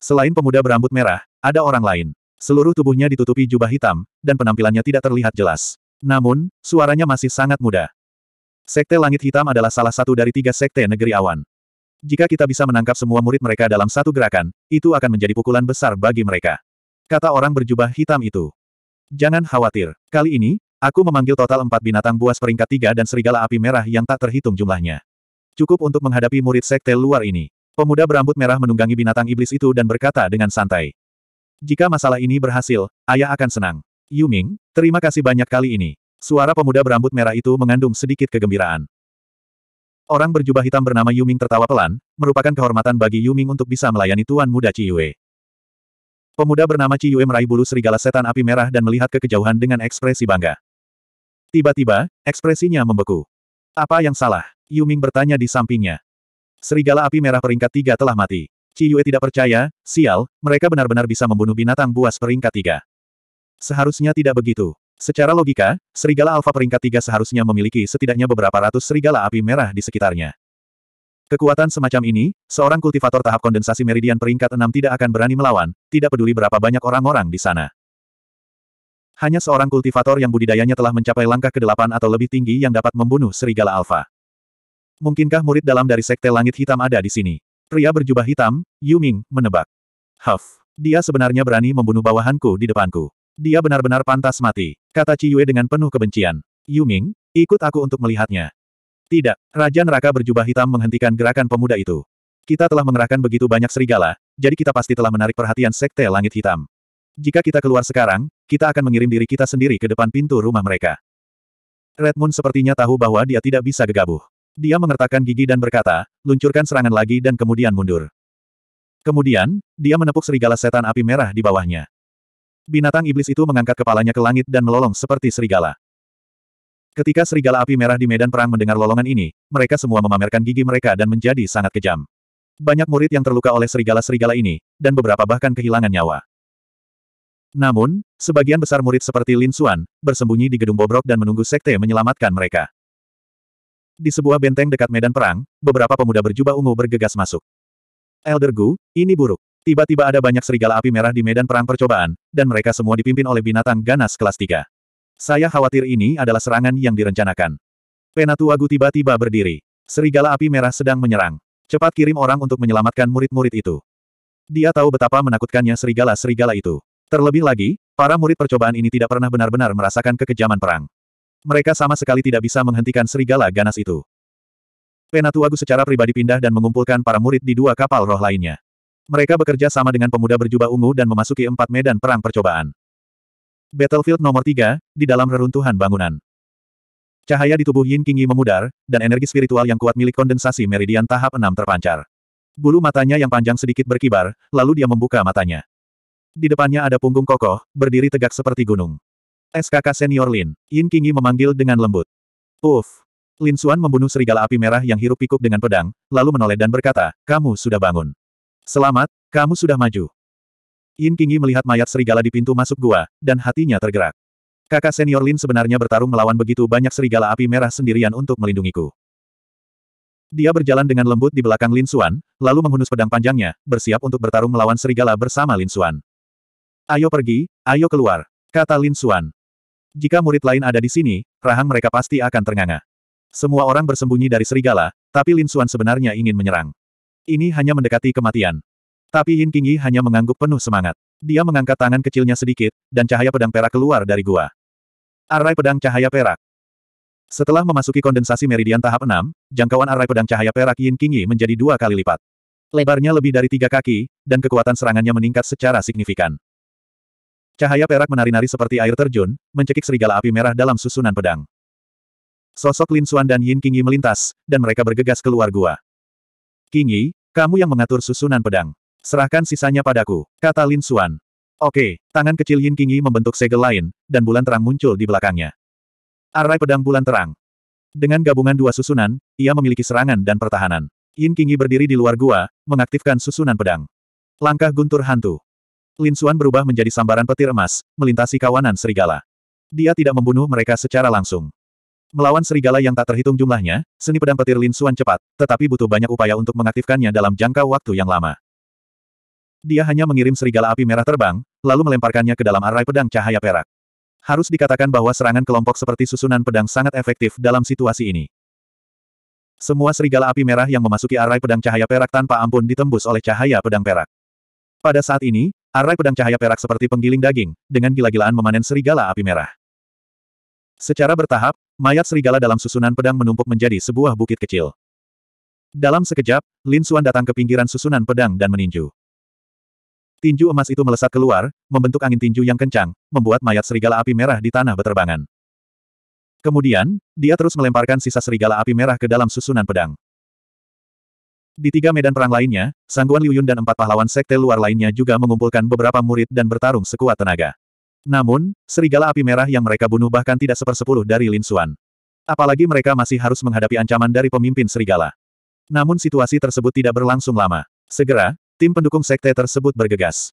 Selain pemuda berambut merah, ada orang lain. Seluruh tubuhnya ditutupi jubah hitam, dan penampilannya tidak terlihat jelas. Namun, suaranya masih sangat muda. Sekte Langit Hitam adalah salah satu dari tiga sekte negeri awan. Jika kita bisa menangkap semua murid mereka dalam satu gerakan, itu akan menjadi pukulan besar bagi mereka. Kata orang berjubah hitam itu. Jangan khawatir, kali ini, aku memanggil total empat binatang buas peringkat tiga dan serigala api merah yang tak terhitung jumlahnya. Cukup untuk menghadapi murid sekte luar ini. Pemuda berambut merah menunggangi binatang iblis itu dan berkata dengan santai. Jika masalah ini berhasil, ayah akan senang. Yuming, terima kasih banyak kali ini. Suara pemuda berambut merah itu mengandung sedikit kegembiraan. Orang berjubah hitam bernama Yuming tertawa pelan, merupakan kehormatan bagi Yuming untuk bisa melayani tuan muda Ciyue. Pemuda bernama Ciyue meraih bulu serigala setan api merah dan melihat ke kejauhan dengan ekspresi bangga. Tiba-tiba, ekspresinya membeku. Apa yang salah? Yuming bertanya di sampingnya. Serigala api merah peringkat tiga telah mati. Qi Yue tidak percaya, sial, mereka benar-benar bisa membunuh binatang buas peringkat tiga. Seharusnya tidak begitu. Secara logika, serigala alfa peringkat tiga seharusnya memiliki setidaknya beberapa ratus serigala api merah di sekitarnya. Kekuatan semacam ini, seorang kultivator tahap kondensasi meridian peringkat enam tidak akan berani melawan, tidak peduli berapa banyak orang-orang di sana. Hanya seorang kultivator yang budidayanya telah mencapai langkah ke-8 atau lebih tinggi yang dapat membunuh serigala alfa. Mungkinkah murid dalam dari Sekte Langit Hitam ada di sini? Pria berjubah hitam, Yu Ming, menebak. Huff. Dia sebenarnya berani membunuh bawahanku di depanku. Dia benar-benar pantas mati, kata Ci Yue dengan penuh kebencian. Yu Ming, ikut aku untuk melihatnya. Tidak, Raja Neraka berjubah hitam menghentikan gerakan pemuda itu. Kita telah mengerahkan begitu banyak serigala, jadi kita pasti telah menarik perhatian Sekte Langit Hitam. Jika kita keluar sekarang, kita akan mengirim diri kita sendiri ke depan pintu rumah mereka. Red Moon sepertinya tahu bahwa dia tidak bisa gegabah. Dia mengertakkan gigi dan berkata, luncurkan serangan lagi dan kemudian mundur. Kemudian, dia menepuk serigala setan api merah di bawahnya. Binatang iblis itu mengangkat kepalanya ke langit dan melolong seperti serigala. Ketika serigala api merah di medan perang mendengar lolongan ini, mereka semua memamerkan gigi mereka dan menjadi sangat kejam. Banyak murid yang terluka oleh serigala-serigala ini, dan beberapa bahkan kehilangan nyawa. Namun, sebagian besar murid seperti Lin Xuan, bersembunyi di gedung bobrok dan menunggu sekte menyelamatkan mereka. Di sebuah benteng dekat medan perang, beberapa pemuda berjubah ungu bergegas masuk. Elder Gu, ini buruk. Tiba-tiba ada banyak serigala api merah di medan perang percobaan, dan mereka semua dipimpin oleh binatang ganas kelas 3. Saya khawatir ini adalah serangan yang direncanakan. Penatua Gu tiba-tiba berdiri. Serigala api merah sedang menyerang. Cepat kirim orang untuk menyelamatkan murid-murid itu. Dia tahu betapa menakutkannya serigala-serigala itu. Terlebih lagi, para murid percobaan ini tidak pernah benar-benar merasakan kekejaman perang. Mereka sama sekali tidak bisa menghentikan serigala ganas itu. Penatuagu secara pribadi pindah dan mengumpulkan para murid di dua kapal roh lainnya. Mereka bekerja sama dengan pemuda berjubah ungu dan memasuki empat medan perang percobaan. Battlefield nomor tiga di dalam reruntuhan bangunan. Cahaya di tubuh Yin Qingyi memudar, dan energi spiritual yang kuat milik kondensasi meridian tahap enam terpancar. Bulu matanya yang panjang sedikit berkibar, lalu dia membuka matanya. Di depannya ada punggung kokoh, berdiri tegak seperti gunung. SKK senior Lin, Yin Kingi memanggil dengan lembut. Uf! Lin Xuan membunuh serigala api merah yang hirup pikuk dengan pedang, lalu menoleh dan berkata, kamu sudah bangun. Selamat, kamu sudah maju. Yin Kingi melihat mayat serigala di pintu masuk gua, dan hatinya tergerak. Kakak senior Lin sebenarnya bertarung melawan begitu banyak serigala api merah sendirian untuk melindungiku. Dia berjalan dengan lembut di belakang Lin Xuan, lalu menghunus pedang panjangnya, bersiap untuk bertarung melawan serigala bersama Lin Xuan. Ayo pergi, ayo keluar, kata Lin Xuan. Jika murid lain ada di sini, rahang mereka pasti akan ternganga. Semua orang bersembunyi dari serigala, tapi Lin Suan sebenarnya ingin menyerang. Ini hanya mendekati kematian. Tapi Yin Qingyi hanya mengangguk penuh semangat. Dia mengangkat tangan kecilnya sedikit, dan cahaya pedang perak keluar dari gua. Arai pedang cahaya perak. Setelah memasuki kondensasi meridian tahap 6, jangkauan arai pedang cahaya perak Yin Qingyi menjadi dua kali lipat. Lebarnya lebih dari tiga kaki, dan kekuatan serangannya meningkat secara signifikan. Cahaya perak menari-nari seperti air terjun, mencekik serigala api merah dalam susunan pedang. Sosok Lin Xuan dan Yin King Yi melintas, dan mereka bergegas keluar gua. King Yi, kamu yang mengatur susunan pedang. Serahkan sisanya padaku, kata Lin Xuan. Oke, tangan kecil Yin King Yi membentuk segel lain, dan bulan terang muncul di belakangnya. Arai pedang bulan terang. Dengan gabungan dua susunan, ia memiliki serangan dan pertahanan. Yin King Yi berdiri di luar gua, mengaktifkan susunan pedang. Langkah guntur hantu. Lin Xuan berubah menjadi sambaran petir emas, melintasi kawanan serigala. Dia tidak membunuh mereka secara langsung. Melawan serigala yang tak terhitung jumlahnya, seni pedang petir Lin Xuan cepat, tetapi butuh banyak upaya untuk mengaktifkannya dalam jangka waktu yang lama. Dia hanya mengirim serigala api merah terbang, lalu melemparkannya ke dalam arai pedang cahaya perak. Harus dikatakan bahwa serangan kelompok seperti susunan pedang sangat efektif dalam situasi ini. Semua serigala api merah yang memasuki arai pedang cahaya perak tanpa ampun ditembus oleh cahaya pedang perak. Pada saat ini, Arai pedang cahaya perak seperti penggiling daging, dengan gila-gilaan memanen serigala api merah. Secara bertahap, mayat serigala dalam susunan pedang menumpuk menjadi sebuah bukit kecil. Dalam sekejap, Lin Suan datang ke pinggiran susunan pedang dan meninju. Tinju emas itu melesat keluar, membentuk angin tinju yang kencang, membuat mayat serigala api merah di tanah beterbangan. Kemudian, dia terus melemparkan sisa serigala api merah ke dalam susunan pedang. Di tiga medan perang lainnya, Sangguan Liuyun dan empat pahlawan sekte luar lainnya juga mengumpulkan beberapa murid dan bertarung sekuat tenaga. Namun, serigala api merah yang mereka bunuh bahkan tidak sepersepuluh dari Lin Xuan. Apalagi mereka masih harus menghadapi ancaman dari pemimpin serigala. Namun situasi tersebut tidak berlangsung lama. Segera, tim pendukung sekte tersebut bergegas.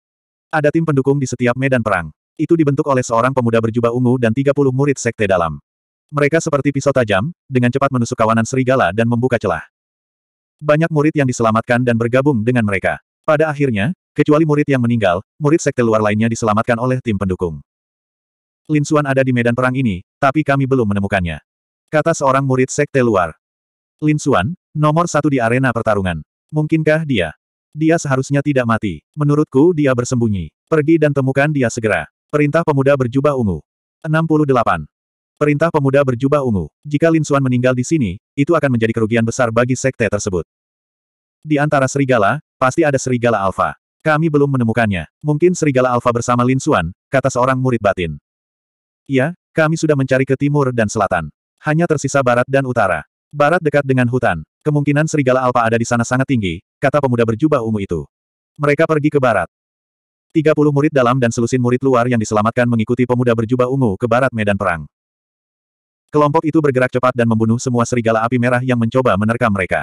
Ada tim pendukung di setiap medan perang. Itu dibentuk oleh seorang pemuda berjubah ungu dan 30 murid sekte dalam. Mereka seperti pisau tajam, dengan cepat menusuk kawanan serigala dan membuka celah banyak murid yang diselamatkan dan bergabung dengan mereka. Pada akhirnya, kecuali murid yang meninggal, murid sekte luar lainnya diselamatkan oleh tim pendukung. Lin Xuan ada di medan perang ini, tapi kami belum menemukannya. Kata seorang murid sekte luar. Lin Xuan, nomor satu di arena pertarungan. Mungkinkah dia? Dia seharusnya tidak mati. Menurutku dia bersembunyi. Pergi dan temukan dia segera. Perintah pemuda berjubah ungu. 68. Perintah pemuda berjubah ungu, jika Lin Suan meninggal di sini, itu akan menjadi kerugian besar bagi sekte tersebut. Di antara serigala, pasti ada serigala alfa. Kami belum menemukannya. Mungkin serigala alfa bersama Lin Suan, kata seorang murid batin. Ya, kami sudah mencari ke timur dan selatan. Hanya tersisa barat dan utara. Barat dekat dengan hutan. Kemungkinan serigala alfa ada di sana sangat tinggi, kata pemuda berjubah ungu itu. Mereka pergi ke barat. 30 murid dalam dan selusin murid luar yang diselamatkan mengikuti pemuda berjubah ungu ke barat medan perang. Kelompok itu bergerak cepat dan membunuh semua serigala api merah yang mencoba menerkam mereka.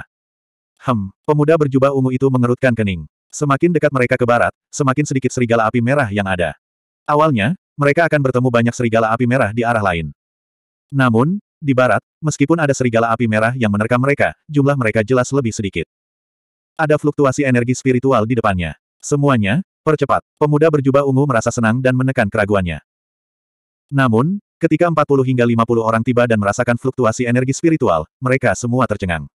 Hem, pemuda berjubah ungu itu mengerutkan kening. Semakin dekat mereka ke barat, semakin sedikit serigala api merah yang ada. Awalnya, mereka akan bertemu banyak serigala api merah di arah lain. Namun, di barat, meskipun ada serigala api merah yang menerkam mereka, jumlah mereka jelas lebih sedikit. Ada fluktuasi energi spiritual di depannya. Semuanya, percepat. Pemuda berjubah ungu merasa senang dan menekan keraguannya. Namun, Ketika 40 hingga 50 orang tiba dan merasakan fluktuasi energi spiritual, mereka semua tercengang.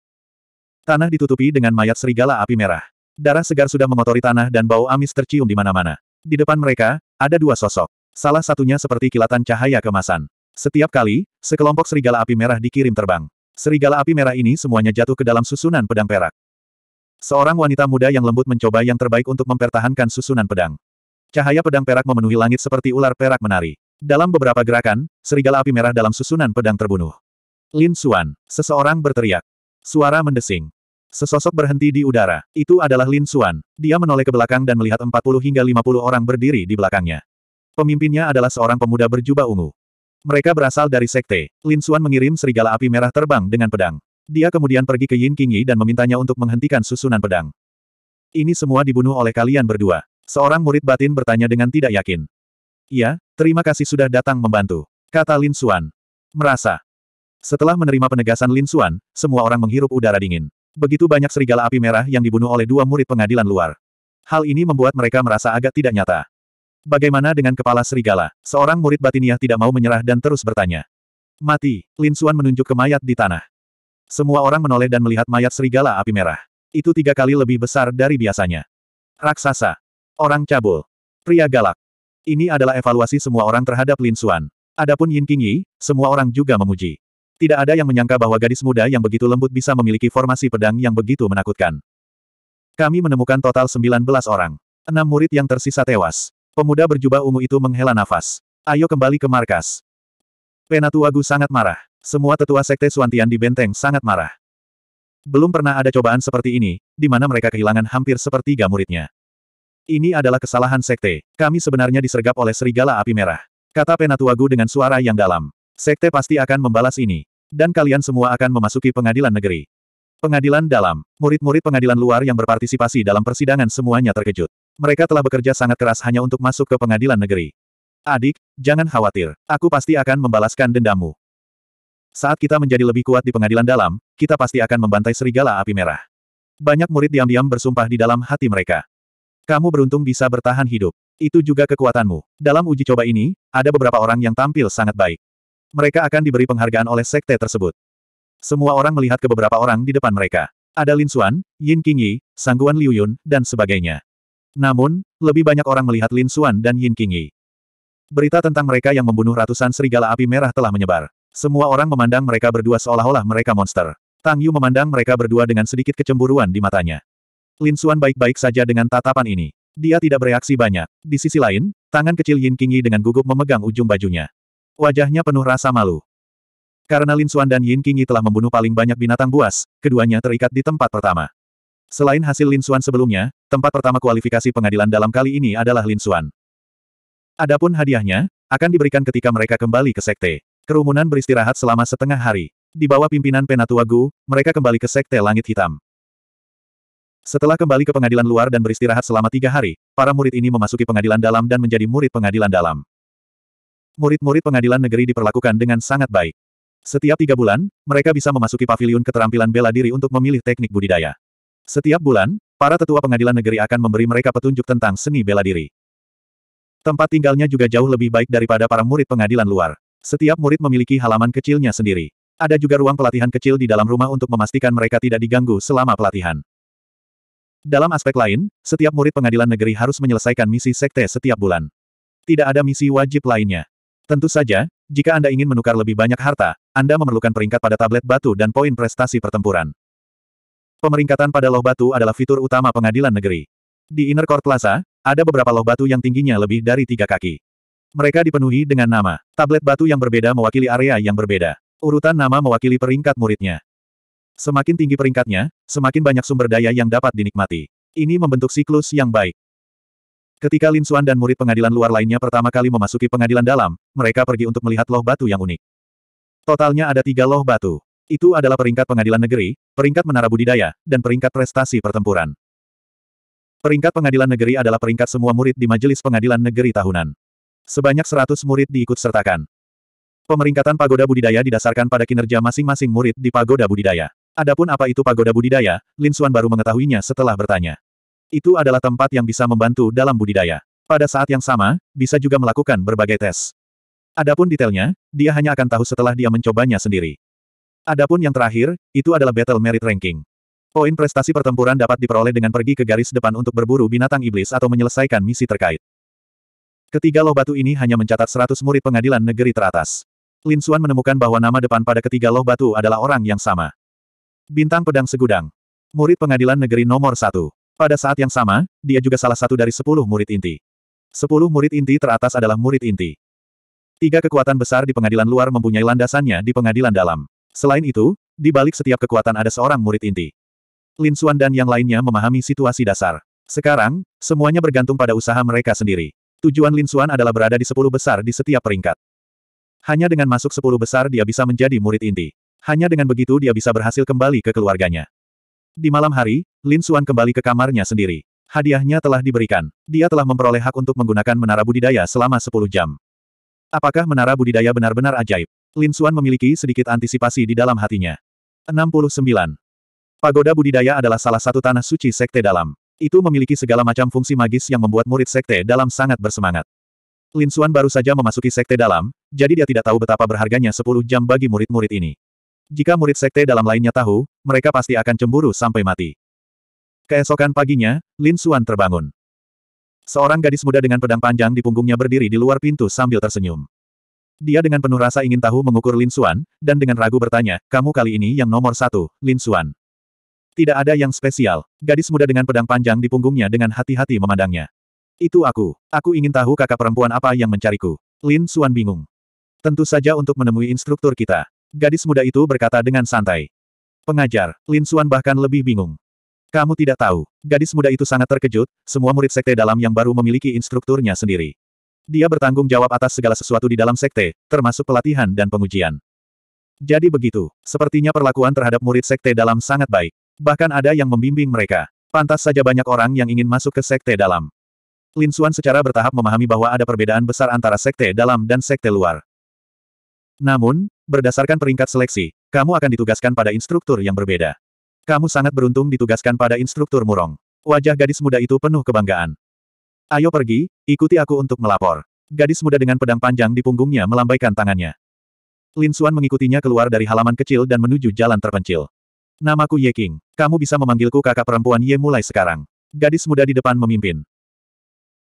Tanah ditutupi dengan mayat serigala api merah. Darah segar sudah mengotori tanah dan bau amis tercium di mana-mana. Di depan mereka, ada dua sosok. Salah satunya seperti kilatan cahaya kemasan. Setiap kali, sekelompok serigala api merah dikirim terbang. Serigala api merah ini semuanya jatuh ke dalam susunan pedang perak. Seorang wanita muda yang lembut mencoba yang terbaik untuk mempertahankan susunan pedang. Cahaya pedang perak memenuhi langit seperti ular perak menari. Dalam beberapa gerakan, serigala api merah dalam susunan pedang terbunuh. Lin Xuan. Seseorang berteriak. Suara mendesing. Sesosok berhenti di udara. Itu adalah Lin Xuan. Dia menoleh ke belakang dan melihat 40 hingga 50 orang berdiri di belakangnya. Pemimpinnya adalah seorang pemuda berjubah ungu. Mereka berasal dari sekte. Lin Xuan mengirim serigala api merah terbang dengan pedang. Dia kemudian pergi ke Yin Qingyi dan memintanya untuk menghentikan susunan pedang. Ini semua dibunuh oleh kalian berdua. Seorang murid batin bertanya dengan tidak yakin. Iya, Terima kasih sudah datang membantu. Kata Lin Xuan. Merasa. Setelah menerima penegasan Lin Xuan, semua orang menghirup udara dingin. Begitu banyak serigala api merah yang dibunuh oleh dua murid pengadilan luar. Hal ini membuat mereka merasa agak tidak nyata. Bagaimana dengan kepala serigala? Seorang murid batiniah tidak mau menyerah dan terus bertanya. Mati, Lin Xuan menunjuk ke mayat di tanah. Semua orang menoleh dan melihat mayat serigala api merah. Itu tiga kali lebih besar dari biasanya. Raksasa. Orang cabul. Pria galak. Ini adalah evaluasi semua orang terhadap Lin Xuan. Adapun Yin Qingyi, semua orang juga memuji. Tidak ada yang menyangka bahwa gadis muda yang begitu lembut bisa memiliki formasi pedang yang begitu menakutkan. Kami menemukan total 19 orang. Enam murid yang tersisa tewas. Pemuda berjubah ungu itu menghela nafas. Ayo kembali ke markas. Penatua Gu sangat marah. Semua tetua sekte Suantian di benteng sangat marah. Belum pernah ada cobaan seperti ini, di mana mereka kehilangan hampir sepertiga muridnya. Ini adalah kesalahan sekte. Kami sebenarnya disergap oleh serigala api merah. Kata Penatuagu dengan suara yang dalam. Sekte pasti akan membalas ini. Dan kalian semua akan memasuki pengadilan negeri. Pengadilan dalam. Murid-murid pengadilan luar yang berpartisipasi dalam persidangan semuanya terkejut. Mereka telah bekerja sangat keras hanya untuk masuk ke pengadilan negeri. Adik, jangan khawatir. Aku pasti akan membalaskan dendammu. Saat kita menjadi lebih kuat di pengadilan dalam, kita pasti akan membantai serigala api merah. Banyak murid diam-diam bersumpah di dalam hati mereka. Kamu beruntung bisa bertahan hidup. Itu juga kekuatanmu. Dalam uji coba ini, ada beberapa orang yang tampil sangat baik. Mereka akan diberi penghargaan oleh sekte tersebut. Semua orang melihat ke beberapa orang di depan mereka. Ada Lin Xuan, Yin Qingyi, Sangguan Liu Yun, dan sebagainya. Namun, lebih banyak orang melihat Lin Xuan dan Yin Qingyi. Berita tentang mereka yang membunuh ratusan serigala api merah telah menyebar. Semua orang memandang mereka berdua seolah-olah mereka monster. Tang Yu memandang mereka berdua dengan sedikit kecemburuan di matanya. Lin Xuan baik-baik saja dengan tatapan ini. Dia tidak bereaksi banyak. Di sisi lain, tangan kecil Yin Qingyi dengan gugup memegang ujung bajunya. Wajahnya penuh rasa malu. Karena Lin Xuan dan Yin Qingyi telah membunuh paling banyak binatang buas, keduanya terikat di tempat pertama. Selain hasil Lin Xuan sebelumnya, tempat pertama kualifikasi pengadilan dalam kali ini adalah Lin Xuan. Adapun hadiahnya, akan diberikan ketika mereka kembali ke sekte. Kerumunan beristirahat selama setengah hari. Di bawah pimpinan Penatua Gu, mereka kembali ke sekte Langit Hitam. Setelah kembali ke pengadilan luar dan beristirahat selama tiga hari, para murid ini memasuki pengadilan dalam dan menjadi murid pengadilan dalam. Murid-murid pengadilan negeri diperlakukan dengan sangat baik. Setiap tiga bulan, mereka bisa memasuki paviliun keterampilan bela diri untuk memilih teknik budidaya. Setiap bulan, para tetua pengadilan negeri akan memberi mereka petunjuk tentang seni bela diri. Tempat tinggalnya juga jauh lebih baik daripada para murid pengadilan luar. Setiap murid memiliki halaman kecilnya sendiri. Ada juga ruang pelatihan kecil di dalam rumah untuk memastikan mereka tidak diganggu selama pelatihan. Dalam aspek lain, setiap murid pengadilan negeri harus menyelesaikan misi sekte setiap bulan. Tidak ada misi wajib lainnya. Tentu saja, jika Anda ingin menukar lebih banyak harta, Anda memerlukan peringkat pada tablet batu dan poin prestasi pertempuran. Pemeringkatan pada loh batu adalah fitur utama pengadilan negeri. Di Inner Court Plaza, ada beberapa loh batu yang tingginya lebih dari tiga kaki. Mereka dipenuhi dengan nama. Tablet batu yang berbeda mewakili area yang berbeda. Urutan nama mewakili peringkat muridnya. Semakin tinggi peringkatnya, semakin banyak sumber daya yang dapat dinikmati. Ini membentuk siklus yang baik. Ketika Lin Suan dan murid pengadilan luar lainnya pertama kali memasuki pengadilan dalam, mereka pergi untuk melihat loh batu yang unik. Totalnya ada tiga loh batu. Itu adalah peringkat pengadilan negeri, peringkat menara budidaya, dan peringkat prestasi pertempuran. Peringkat pengadilan negeri adalah peringkat semua murid di majelis pengadilan negeri tahunan. Sebanyak 100 murid diikut sertakan. Pemeringkatan pagoda budidaya didasarkan pada kinerja masing-masing murid di pagoda budidaya. Adapun apa itu pagoda budidaya, Lin Xuan baru mengetahuinya setelah bertanya. Itu adalah tempat yang bisa membantu dalam budidaya. Pada saat yang sama, bisa juga melakukan berbagai tes. Adapun detailnya, dia hanya akan tahu setelah dia mencobanya sendiri. Adapun yang terakhir, itu adalah Battle Merit Ranking. Poin prestasi pertempuran dapat diperoleh dengan pergi ke garis depan untuk berburu binatang iblis atau menyelesaikan misi terkait. Ketiga loh batu ini hanya mencatat 100 murid pengadilan negeri teratas. Lin Xuan menemukan bahwa nama depan pada ketiga loh batu adalah orang yang sama. Bintang Pedang Segudang. Murid Pengadilan Negeri Nomor satu. Pada saat yang sama, dia juga salah satu dari sepuluh murid inti. Sepuluh murid inti teratas adalah murid inti. Tiga kekuatan besar di pengadilan luar mempunyai landasannya di pengadilan dalam. Selain itu, di balik setiap kekuatan ada seorang murid inti. Lin Xuan dan yang lainnya memahami situasi dasar. Sekarang, semuanya bergantung pada usaha mereka sendiri. Tujuan Lin Xuan adalah berada di sepuluh besar di setiap peringkat. Hanya dengan masuk sepuluh besar dia bisa menjadi murid inti. Hanya dengan begitu dia bisa berhasil kembali ke keluarganya. Di malam hari, Lin Xuan kembali ke kamarnya sendiri. Hadiahnya telah diberikan. Dia telah memperoleh hak untuk menggunakan menara budidaya selama 10 jam. Apakah menara budidaya benar-benar ajaib? Lin Xuan memiliki sedikit antisipasi di dalam hatinya. 69. Pagoda budidaya adalah salah satu tanah suci sekte dalam. Itu memiliki segala macam fungsi magis yang membuat murid sekte dalam sangat bersemangat. Lin Xuan baru saja memasuki sekte dalam, jadi dia tidak tahu betapa berharganya 10 jam bagi murid-murid ini. Jika murid sekte dalam lainnya tahu, mereka pasti akan cemburu sampai mati. Keesokan paginya, Lin Xuan terbangun. Seorang gadis muda dengan pedang panjang di punggungnya berdiri di luar pintu sambil tersenyum. Dia dengan penuh rasa ingin tahu mengukur Lin Xuan, dan dengan ragu bertanya, kamu kali ini yang nomor satu, Lin Xuan. Tidak ada yang spesial. Gadis muda dengan pedang panjang di punggungnya dengan hati-hati memandangnya. Itu aku. Aku ingin tahu kakak perempuan apa yang mencariku. Lin Xuan bingung. Tentu saja untuk menemui instruktur kita. Gadis muda itu berkata dengan santai. Pengajar, Lin Suan bahkan lebih bingung. Kamu tidak tahu, gadis muda itu sangat terkejut, semua murid sekte dalam yang baru memiliki instrukturnya sendiri. Dia bertanggung jawab atas segala sesuatu di dalam sekte, termasuk pelatihan dan pengujian. Jadi begitu, sepertinya perlakuan terhadap murid sekte dalam sangat baik. Bahkan ada yang membimbing mereka. Pantas saja banyak orang yang ingin masuk ke sekte dalam. Lin Suan secara bertahap memahami bahwa ada perbedaan besar antara sekte dalam dan sekte luar. Namun, Berdasarkan peringkat seleksi, kamu akan ditugaskan pada instruktur yang berbeda. Kamu sangat beruntung ditugaskan pada instruktur Murong. Wajah gadis muda itu penuh kebanggaan. Ayo pergi, ikuti aku untuk melapor. Gadis muda dengan pedang panjang di punggungnya melambaikan tangannya. Lin Xuan mengikutinya keluar dari halaman kecil dan menuju jalan terpencil. Namaku Ye King. Kamu bisa memanggilku kakak perempuan Ye mulai sekarang. Gadis muda di depan memimpin.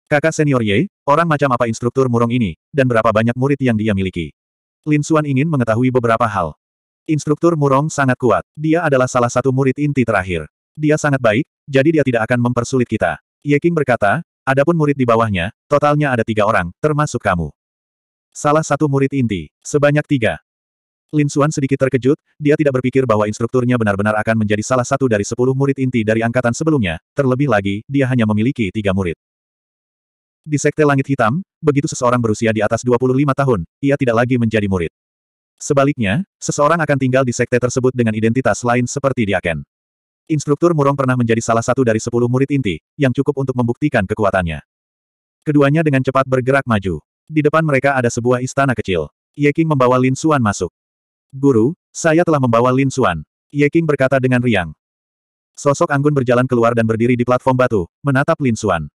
Kakak senior Ye, orang macam apa instruktur murong ini, dan berapa banyak murid yang dia miliki. Lin Xuan ingin mengetahui beberapa hal. Instruktur Murong sangat kuat. Dia adalah salah satu murid inti terakhir. Dia sangat baik, jadi dia tidak akan mempersulit kita. Ye King berkata, adapun murid di bawahnya, totalnya ada tiga orang, termasuk kamu. Salah satu murid inti, sebanyak tiga. Lin Xuan sedikit terkejut, dia tidak berpikir bahwa instrukturnya benar-benar akan menjadi salah satu dari sepuluh murid inti dari angkatan sebelumnya, terlebih lagi, dia hanya memiliki tiga murid. Di Sekte Langit Hitam, begitu seseorang berusia di atas 25 tahun, ia tidak lagi menjadi murid. Sebaliknya, seseorang akan tinggal di sekte tersebut dengan identitas lain seperti di Aken. Instruktur Murong pernah menjadi salah satu dari sepuluh murid inti, yang cukup untuk membuktikan kekuatannya. Keduanya dengan cepat bergerak maju. Di depan mereka ada sebuah istana kecil. Ye King membawa Lin Xuan masuk. Guru, saya telah membawa Lin Xuan. Ye King berkata dengan riang. Sosok Anggun berjalan keluar dan berdiri di platform batu, menatap Lin Xuan.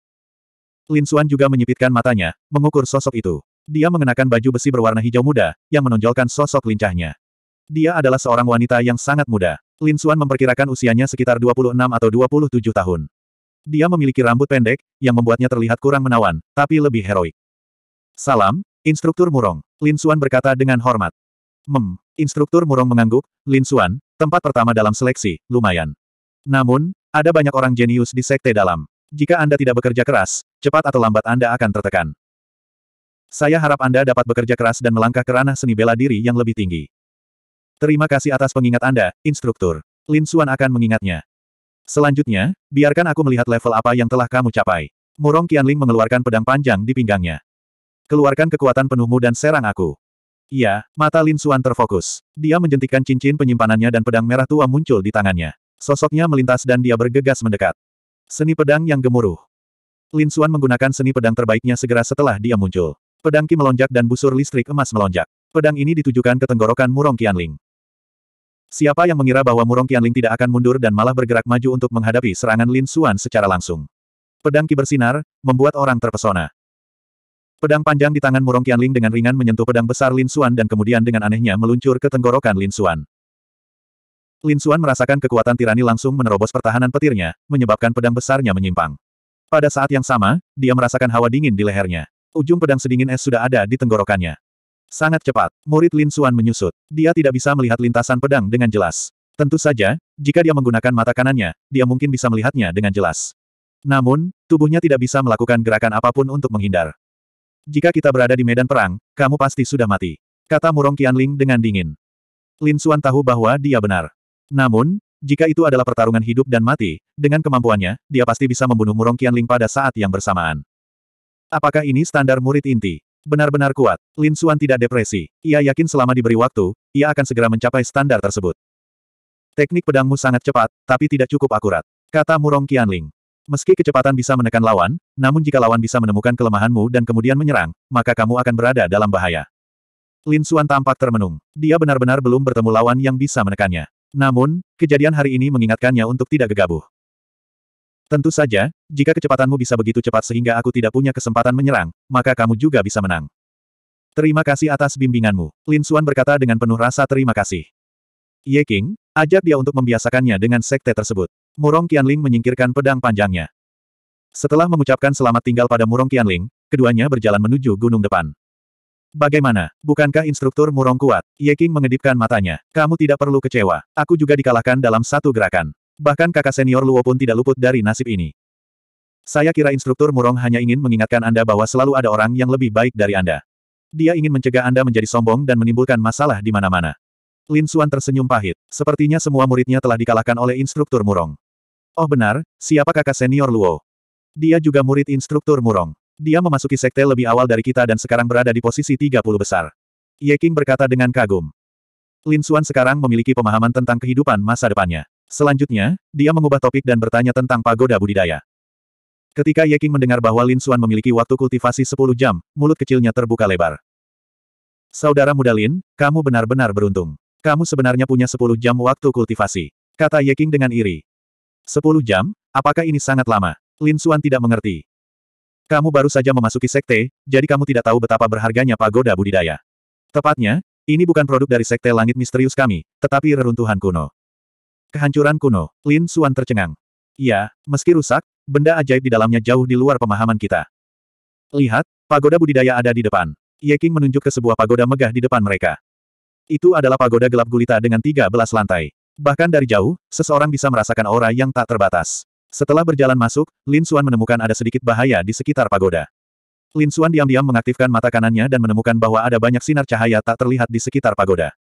Lin Xuan juga menyipitkan matanya, mengukur sosok itu. Dia mengenakan baju besi berwarna hijau muda, yang menonjolkan sosok lincahnya. Dia adalah seorang wanita yang sangat muda. Lin Xuan memperkirakan usianya sekitar 26 atau 27 tahun. Dia memiliki rambut pendek, yang membuatnya terlihat kurang menawan, tapi lebih heroik. Salam, Instruktur Murong. Lin Xuan berkata dengan hormat. Mem, Instruktur Murong mengangguk, Lin Xuan, tempat pertama dalam seleksi, lumayan. Namun, ada banyak orang jenius di sekte dalam. Jika Anda tidak bekerja keras, cepat atau lambat Anda akan tertekan. Saya harap Anda dapat bekerja keras dan melangkah ke ranah seni bela diri yang lebih tinggi. Terima kasih atas pengingat Anda, instruktur. Lin Xuan akan mengingatnya. Selanjutnya, biarkan aku melihat level apa yang telah kamu capai. Murong Qianling mengeluarkan pedang panjang di pinggangnya. Keluarkan kekuatan penuhmu dan serang aku. Iya, mata Lin Xuan terfokus. Dia menjentikkan cincin penyimpanannya dan pedang merah tua muncul di tangannya. Sosoknya melintas dan dia bergegas mendekat. Seni pedang yang gemuruh. Lin Xuan menggunakan seni pedang terbaiknya segera setelah dia muncul. Pedang Qi melonjak dan busur listrik emas melonjak. Pedang ini ditujukan ke tenggorokan Murong Qianling. Siapa yang mengira bahwa Murong Qianling tidak akan mundur dan malah bergerak maju untuk menghadapi serangan Lin Xuan secara langsung. Pedang Qi bersinar, membuat orang terpesona. Pedang panjang di tangan Murong Qianling dengan ringan menyentuh pedang besar Lin Xuan dan kemudian dengan anehnya meluncur ke tenggorokan Lin Xuan. Lin Xuan merasakan kekuatan tirani langsung menerobos pertahanan petirnya, menyebabkan pedang besarnya menyimpang. Pada saat yang sama, dia merasakan hawa dingin di lehernya. Ujung pedang sedingin es sudah ada di tenggorokannya. Sangat cepat, murid Lin Xuan menyusut. Dia tidak bisa melihat lintasan pedang dengan jelas. Tentu saja, jika dia menggunakan mata kanannya, dia mungkin bisa melihatnya dengan jelas. Namun, tubuhnya tidak bisa melakukan gerakan apapun untuk menghindar. Jika kita berada di medan perang, kamu pasti sudah mati. Kata Murong Qianling dengan dingin. Lin Xuan tahu bahwa dia benar. Namun, jika itu adalah pertarungan hidup dan mati, dengan kemampuannya, dia pasti bisa membunuh Murong Qianling pada saat yang bersamaan. Apakah ini standar murid inti? Benar-benar kuat, Lin Xuan tidak depresi. Ia yakin selama diberi waktu, ia akan segera mencapai standar tersebut. Teknik pedangmu sangat cepat, tapi tidak cukup akurat, kata Murong Qianling. Meski kecepatan bisa menekan lawan, namun jika lawan bisa menemukan kelemahanmu dan kemudian menyerang, maka kamu akan berada dalam bahaya. Lin Xuan tampak termenung. Dia benar-benar belum bertemu lawan yang bisa menekannya. Namun, kejadian hari ini mengingatkannya untuk tidak gegabah. Tentu saja, jika kecepatanmu bisa begitu cepat sehingga aku tidak punya kesempatan menyerang, maka kamu juga bisa menang. Terima kasih atas bimbinganmu, Lin Xuan berkata dengan penuh rasa terima kasih. Ye King, ajak dia untuk membiasakannya dengan sekte tersebut. Murong Qianling menyingkirkan pedang panjangnya. Setelah mengucapkan selamat tinggal pada Murong Qianling, keduanya berjalan menuju gunung depan. Bagaimana? Bukankah instruktur Murong kuat? Ye King mengedipkan matanya. Kamu tidak perlu kecewa. Aku juga dikalahkan dalam satu gerakan. Bahkan kakak senior Luo pun tidak luput dari nasib ini. Saya kira instruktur Murong hanya ingin mengingatkan Anda bahwa selalu ada orang yang lebih baik dari Anda. Dia ingin mencegah Anda menjadi sombong dan menimbulkan masalah di mana-mana. Lin Suan tersenyum pahit. Sepertinya semua muridnya telah dikalahkan oleh instruktur Murong. Oh benar, siapa kakak senior Luo? Dia juga murid instruktur Murong. Dia memasuki sekte lebih awal dari kita dan sekarang berada di posisi 30 besar. Ye King berkata dengan kagum. Lin Xuan sekarang memiliki pemahaman tentang kehidupan masa depannya. Selanjutnya, dia mengubah topik dan bertanya tentang pagoda budidaya. Ketika Ye King mendengar bahwa Lin Xuan memiliki waktu kultivasi 10 jam, mulut kecilnya terbuka lebar. Saudara muda Lin, kamu benar-benar beruntung. Kamu sebenarnya punya 10 jam waktu kultivasi. Kata Ye King dengan iri. 10 jam? Apakah ini sangat lama? Lin Xuan tidak mengerti. Kamu baru saja memasuki sekte, jadi kamu tidak tahu betapa berharganya pagoda budidaya. Tepatnya, ini bukan produk dari sekte langit misterius kami, tetapi reruntuhan kuno. Kehancuran kuno, Lin Suan tercengang. Ya, meski rusak, benda ajaib di dalamnya jauh di luar pemahaman kita. Lihat, pagoda budidaya ada di depan. Ye King menunjuk ke sebuah pagoda megah di depan mereka. Itu adalah pagoda gelap gulita dengan 13 lantai. Bahkan dari jauh, seseorang bisa merasakan aura yang tak terbatas. Setelah berjalan masuk, Lin Xuan menemukan ada sedikit bahaya di sekitar pagoda. Lin Xuan diam-diam mengaktifkan mata kanannya dan menemukan bahwa ada banyak sinar cahaya tak terlihat di sekitar pagoda.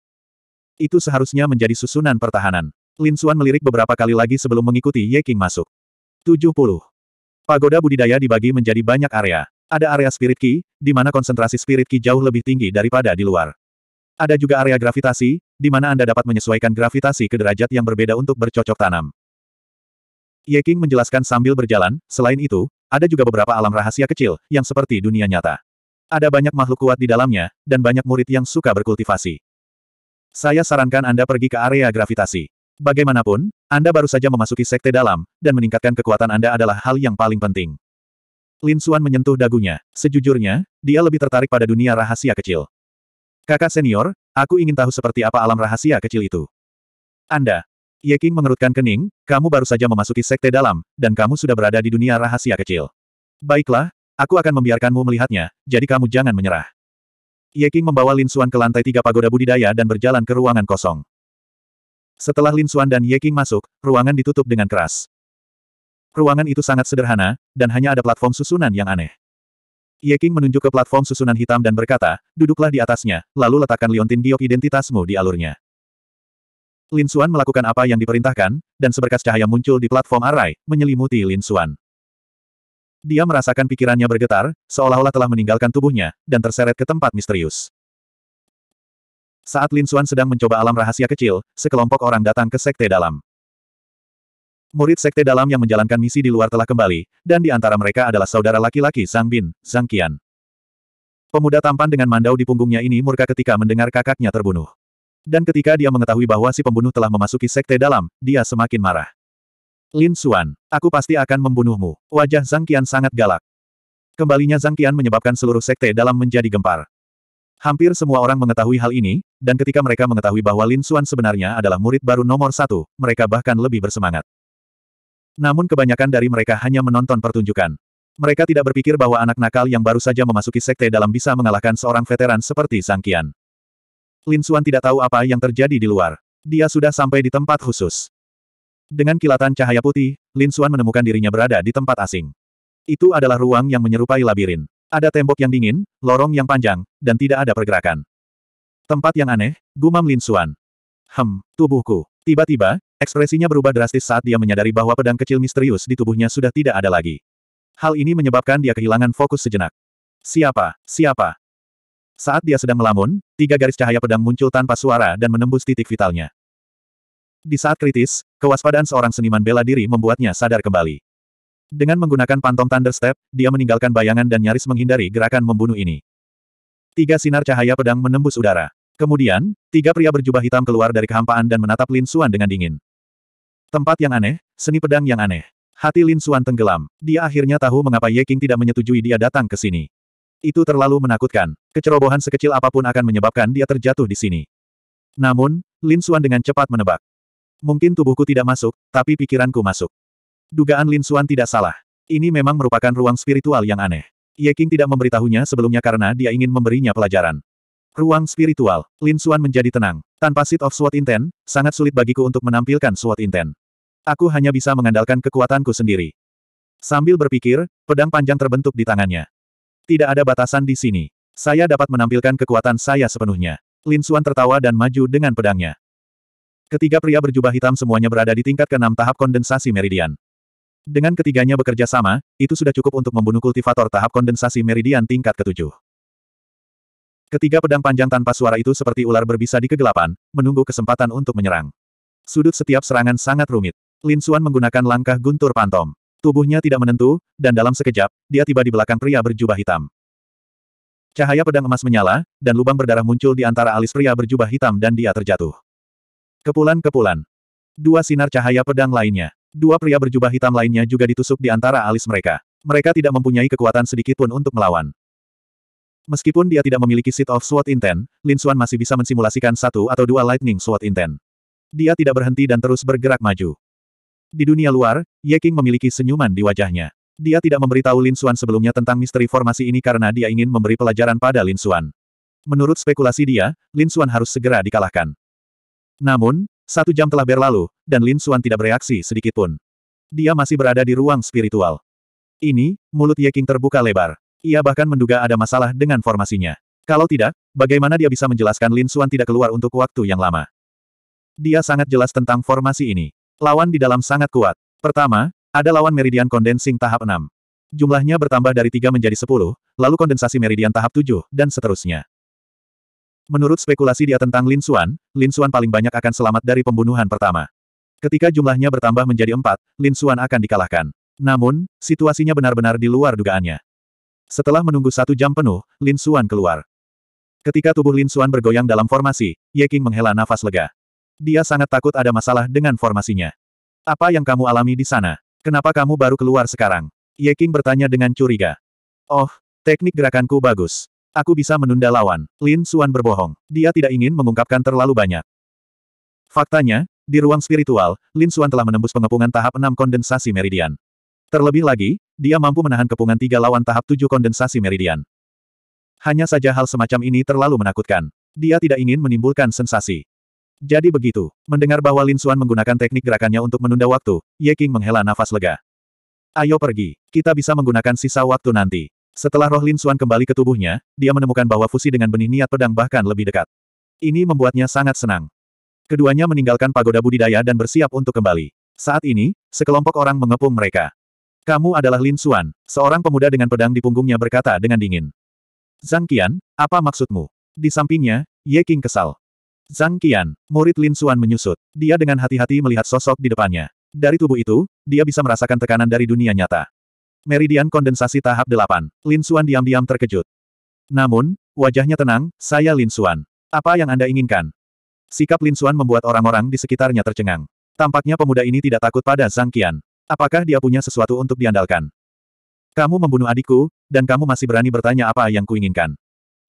Itu seharusnya menjadi susunan pertahanan. Lin Xuan melirik beberapa kali lagi sebelum mengikuti Ye King masuk. 70. Pagoda budidaya dibagi menjadi banyak area. Ada area spirit ki, di mana konsentrasi spirit ki jauh lebih tinggi daripada di luar. Ada juga area gravitasi, di mana Anda dapat menyesuaikan gravitasi ke derajat yang berbeda untuk bercocok tanam. Ye King menjelaskan sambil berjalan, selain itu, ada juga beberapa alam rahasia kecil, yang seperti dunia nyata. Ada banyak makhluk kuat di dalamnya, dan banyak murid yang suka berkultivasi. Saya sarankan Anda pergi ke area gravitasi. Bagaimanapun, Anda baru saja memasuki sekte dalam, dan meningkatkan kekuatan Anda adalah hal yang paling penting. Lin Xuan menyentuh dagunya. Sejujurnya, dia lebih tertarik pada dunia rahasia kecil. Kakak senior, aku ingin tahu seperti apa alam rahasia kecil itu. Anda, Ye King mengerutkan kening, kamu baru saja memasuki sekte dalam, dan kamu sudah berada di dunia rahasia kecil. Baiklah, aku akan membiarkanmu melihatnya, jadi kamu jangan menyerah. Ye King membawa Lin Xuan ke lantai tiga pagoda budidaya dan berjalan ke ruangan kosong. Setelah Lin Xuan dan Ye King masuk, ruangan ditutup dengan keras. Ruangan itu sangat sederhana, dan hanya ada platform susunan yang aneh. Ye King menunjuk ke platform susunan hitam dan berkata, duduklah di atasnya, lalu letakkan liontin giok identitasmu di alurnya. Lin Xuan melakukan apa yang diperintahkan, dan seberkas cahaya muncul di platform arai, menyelimuti Lin Xuan. Dia merasakan pikirannya bergetar, seolah-olah telah meninggalkan tubuhnya, dan terseret ke tempat misterius. Saat Lin Xuan sedang mencoba alam rahasia kecil, sekelompok orang datang ke Sekte Dalam. Murid Sekte Dalam yang menjalankan misi di luar telah kembali, dan di antara mereka adalah saudara laki-laki Zhang Bin, Zhang Qian. Pemuda tampan dengan mandau di punggungnya ini murka ketika mendengar kakaknya terbunuh. Dan ketika dia mengetahui bahwa si pembunuh telah memasuki sekte dalam, dia semakin marah. Lin Xuan, aku pasti akan membunuhmu. Wajah Zhang Qian sangat galak. Kembalinya Zhang Qian menyebabkan seluruh sekte dalam menjadi gempar. Hampir semua orang mengetahui hal ini, dan ketika mereka mengetahui bahwa Lin Xuan sebenarnya adalah murid baru nomor satu, mereka bahkan lebih bersemangat. Namun kebanyakan dari mereka hanya menonton pertunjukan. Mereka tidak berpikir bahwa anak nakal yang baru saja memasuki sekte dalam bisa mengalahkan seorang veteran seperti Zhang Qian. Lin Suan tidak tahu apa yang terjadi di luar. Dia sudah sampai di tempat khusus. Dengan kilatan cahaya putih, Lin Suan menemukan dirinya berada di tempat asing. Itu adalah ruang yang menyerupai labirin. Ada tembok yang dingin, lorong yang panjang, dan tidak ada pergerakan. Tempat yang aneh, gumam Lin Suan. Hem, tubuhku. Tiba-tiba, ekspresinya berubah drastis saat dia menyadari bahwa pedang kecil misterius di tubuhnya sudah tidak ada lagi. Hal ini menyebabkan dia kehilangan fokus sejenak. Siapa? Siapa? Saat dia sedang melamun, tiga garis cahaya pedang muncul tanpa suara dan menembus titik vitalnya. Di saat kritis, kewaspadaan seorang seniman bela diri membuatnya sadar kembali. Dengan menggunakan pantom Thunder Step, dia meninggalkan bayangan dan nyaris menghindari gerakan membunuh ini. Tiga sinar cahaya pedang menembus udara. Kemudian, tiga pria berjubah hitam keluar dari kehampaan dan menatap Lin Suan dengan dingin. Tempat yang aneh, seni pedang yang aneh. Hati Lin Suan tenggelam. Dia akhirnya tahu mengapa Ye King tidak menyetujui dia datang ke sini. Itu terlalu menakutkan. Kecerobohan sekecil apapun akan menyebabkan dia terjatuh di sini. Namun, Lin Xuan dengan cepat menebak. Mungkin tubuhku tidak masuk, tapi pikiranku masuk. Dugaan Lin Xuan tidak salah. Ini memang merupakan ruang spiritual yang aneh. Ye King tidak memberitahunya sebelumnya karena dia ingin memberinya pelajaran. Ruang spiritual, Lin Xuan menjadi tenang. Tanpa sit of Sword intent, sangat sulit bagiku untuk menampilkan Sword intent. Aku hanya bisa mengandalkan kekuatanku sendiri. Sambil berpikir, pedang panjang terbentuk di tangannya. Tidak ada batasan di sini. Saya dapat menampilkan kekuatan saya sepenuhnya. Lin Xuan tertawa dan maju dengan pedangnya. Ketiga pria berjubah hitam semuanya berada di tingkat keenam tahap kondensasi meridian. Dengan ketiganya bekerja sama, itu sudah cukup untuk membunuh kultivator tahap kondensasi meridian tingkat ketujuh. Ketiga pedang panjang tanpa suara itu seperti ular berbisa di kegelapan, menunggu kesempatan untuk menyerang. Sudut setiap serangan sangat rumit. Lin Xuan menggunakan langkah guntur pantom. Tubuhnya tidak menentu, dan dalam sekejap, dia tiba di belakang pria berjubah hitam. Cahaya pedang emas menyala, dan lubang berdarah muncul di antara alis pria berjubah hitam dan dia terjatuh. Kepulan-kepulan. Dua sinar cahaya pedang lainnya. Dua pria berjubah hitam lainnya juga ditusuk di antara alis mereka. Mereka tidak mempunyai kekuatan sedikitpun untuk melawan. Meskipun dia tidak memiliki Seat of Sword Intent, Lin Xuan masih bisa mensimulasikan satu atau dua Lightning Sword Intent. Dia tidak berhenti dan terus bergerak maju. Di dunia luar, Ye King memiliki senyuman di wajahnya. Dia tidak memberitahu Lin Xuan sebelumnya tentang misteri formasi ini karena dia ingin memberi pelajaran pada Lin Xuan. Menurut spekulasi dia, Lin Xuan harus segera dikalahkan. Namun, satu jam telah berlalu, dan Lin Xuan tidak bereaksi sedikit pun. Dia masih berada di ruang spiritual. Ini, mulut Ye King terbuka lebar. Ia bahkan menduga ada masalah dengan formasinya. Kalau tidak, bagaimana dia bisa menjelaskan Lin Xuan tidak keluar untuk waktu yang lama? Dia sangat jelas tentang formasi ini. Lawan di dalam sangat kuat. Pertama, ada lawan meridian kondensing tahap 6. Jumlahnya bertambah dari 3 menjadi 10, lalu kondensasi meridian tahap 7, dan seterusnya. Menurut spekulasi dia tentang Lin Xuan, Lin Xuan paling banyak akan selamat dari pembunuhan pertama. Ketika jumlahnya bertambah menjadi 4, Lin Xuan akan dikalahkan. Namun, situasinya benar-benar di luar dugaannya. Setelah menunggu satu jam penuh, Lin Xuan keluar. Ketika tubuh Lin Xuan bergoyang dalam formasi, Ye King menghela nafas lega. Dia sangat takut ada masalah dengan formasinya. Apa yang kamu alami di sana? Kenapa kamu baru keluar sekarang? Ye King bertanya dengan curiga. Oh, teknik gerakanku bagus. Aku bisa menunda lawan. Lin Suan berbohong. Dia tidak ingin mengungkapkan terlalu banyak. Faktanya, di ruang spiritual, Lin Suan telah menembus pengepungan tahap 6 kondensasi meridian. Terlebih lagi, dia mampu menahan kepungan tiga lawan tahap 7 kondensasi meridian. Hanya saja hal semacam ini terlalu menakutkan. Dia tidak ingin menimbulkan sensasi. Jadi begitu. Mendengar bahwa Lin Xuan menggunakan teknik gerakannya untuk menunda waktu, Ye King menghela nafas lega. Ayo pergi, kita bisa menggunakan sisa waktu nanti. Setelah roh Lin Xuan kembali ke tubuhnya, dia menemukan bahwa fusi dengan benih niat pedang bahkan lebih dekat. Ini membuatnya sangat senang. Keduanya meninggalkan pagoda budidaya dan bersiap untuk kembali. Saat ini, sekelompok orang mengepung mereka. Kamu adalah Lin Xuan, seorang pemuda dengan pedang di punggungnya berkata dengan dingin. Zhang Qian, apa maksudmu? Di sampingnya, Ye King kesal. Zhang Qian, murid Lin Xuan menyusut. Dia dengan hati-hati melihat sosok di depannya. Dari tubuh itu, dia bisa merasakan tekanan dari dunia nyata. Meridian kondensasi tahap 8. Lin Xuan diam-diam terkejut. Namun, wajahnya tenang, saya Lin Xuan. Apa yang Anda inginkan? Sikap Lin Xuan membuat orang-orang di sekitarnya tercengang. Tampaknya pemuda ini tidak takut pada Zhang Qian. Apakah dia punya sesuatu untuk diandalkan? Kamu membunuh adikku, dan kamu masih berani bertanya apa yang kuinginkan.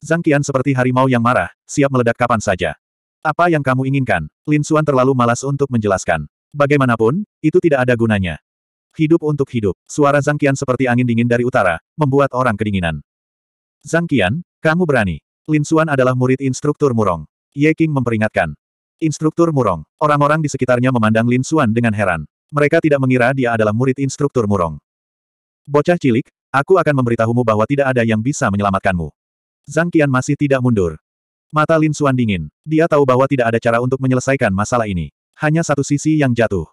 Zhang Qian seperti harimau yang marah, siap meledak kapan saja. Apa yang kamu inginkan? Lin Suan terlalu malas untuk menjelaskan. Bagaimanapun, itu tidak ada gunanya. Hidup untuk hidup, suara Zhang Qian seperti angin dingin dari utara, membuat orang kedinginan. Zhang Qian, kamu berani. Lin Suan adalah murid instruktur Murong. Ye Qing memperingatkan. Instruktur Murong. Orang-orang di sekitarnya memandang Lin Suan dengan heran. Mereka tidak mengira dia adalah murid instruktur Murong. Bocah cilik, aku akan memberitahumu bahwa tidak ada yang bisa menyelamatkanmu. Zhang Qian masih tidak mundur. Mata Lin Xuan dingin. Dia tahu bahwa tidak ada cara untuk menyelesaikan masalah ini. Hanya satu sisi yang jatuh.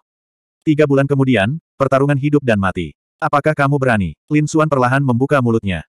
Tiga bulan kemudian, pertarungan hidup dan mati. Apakah kamu berani? Lin Xuan perlahan membuka mulutnya.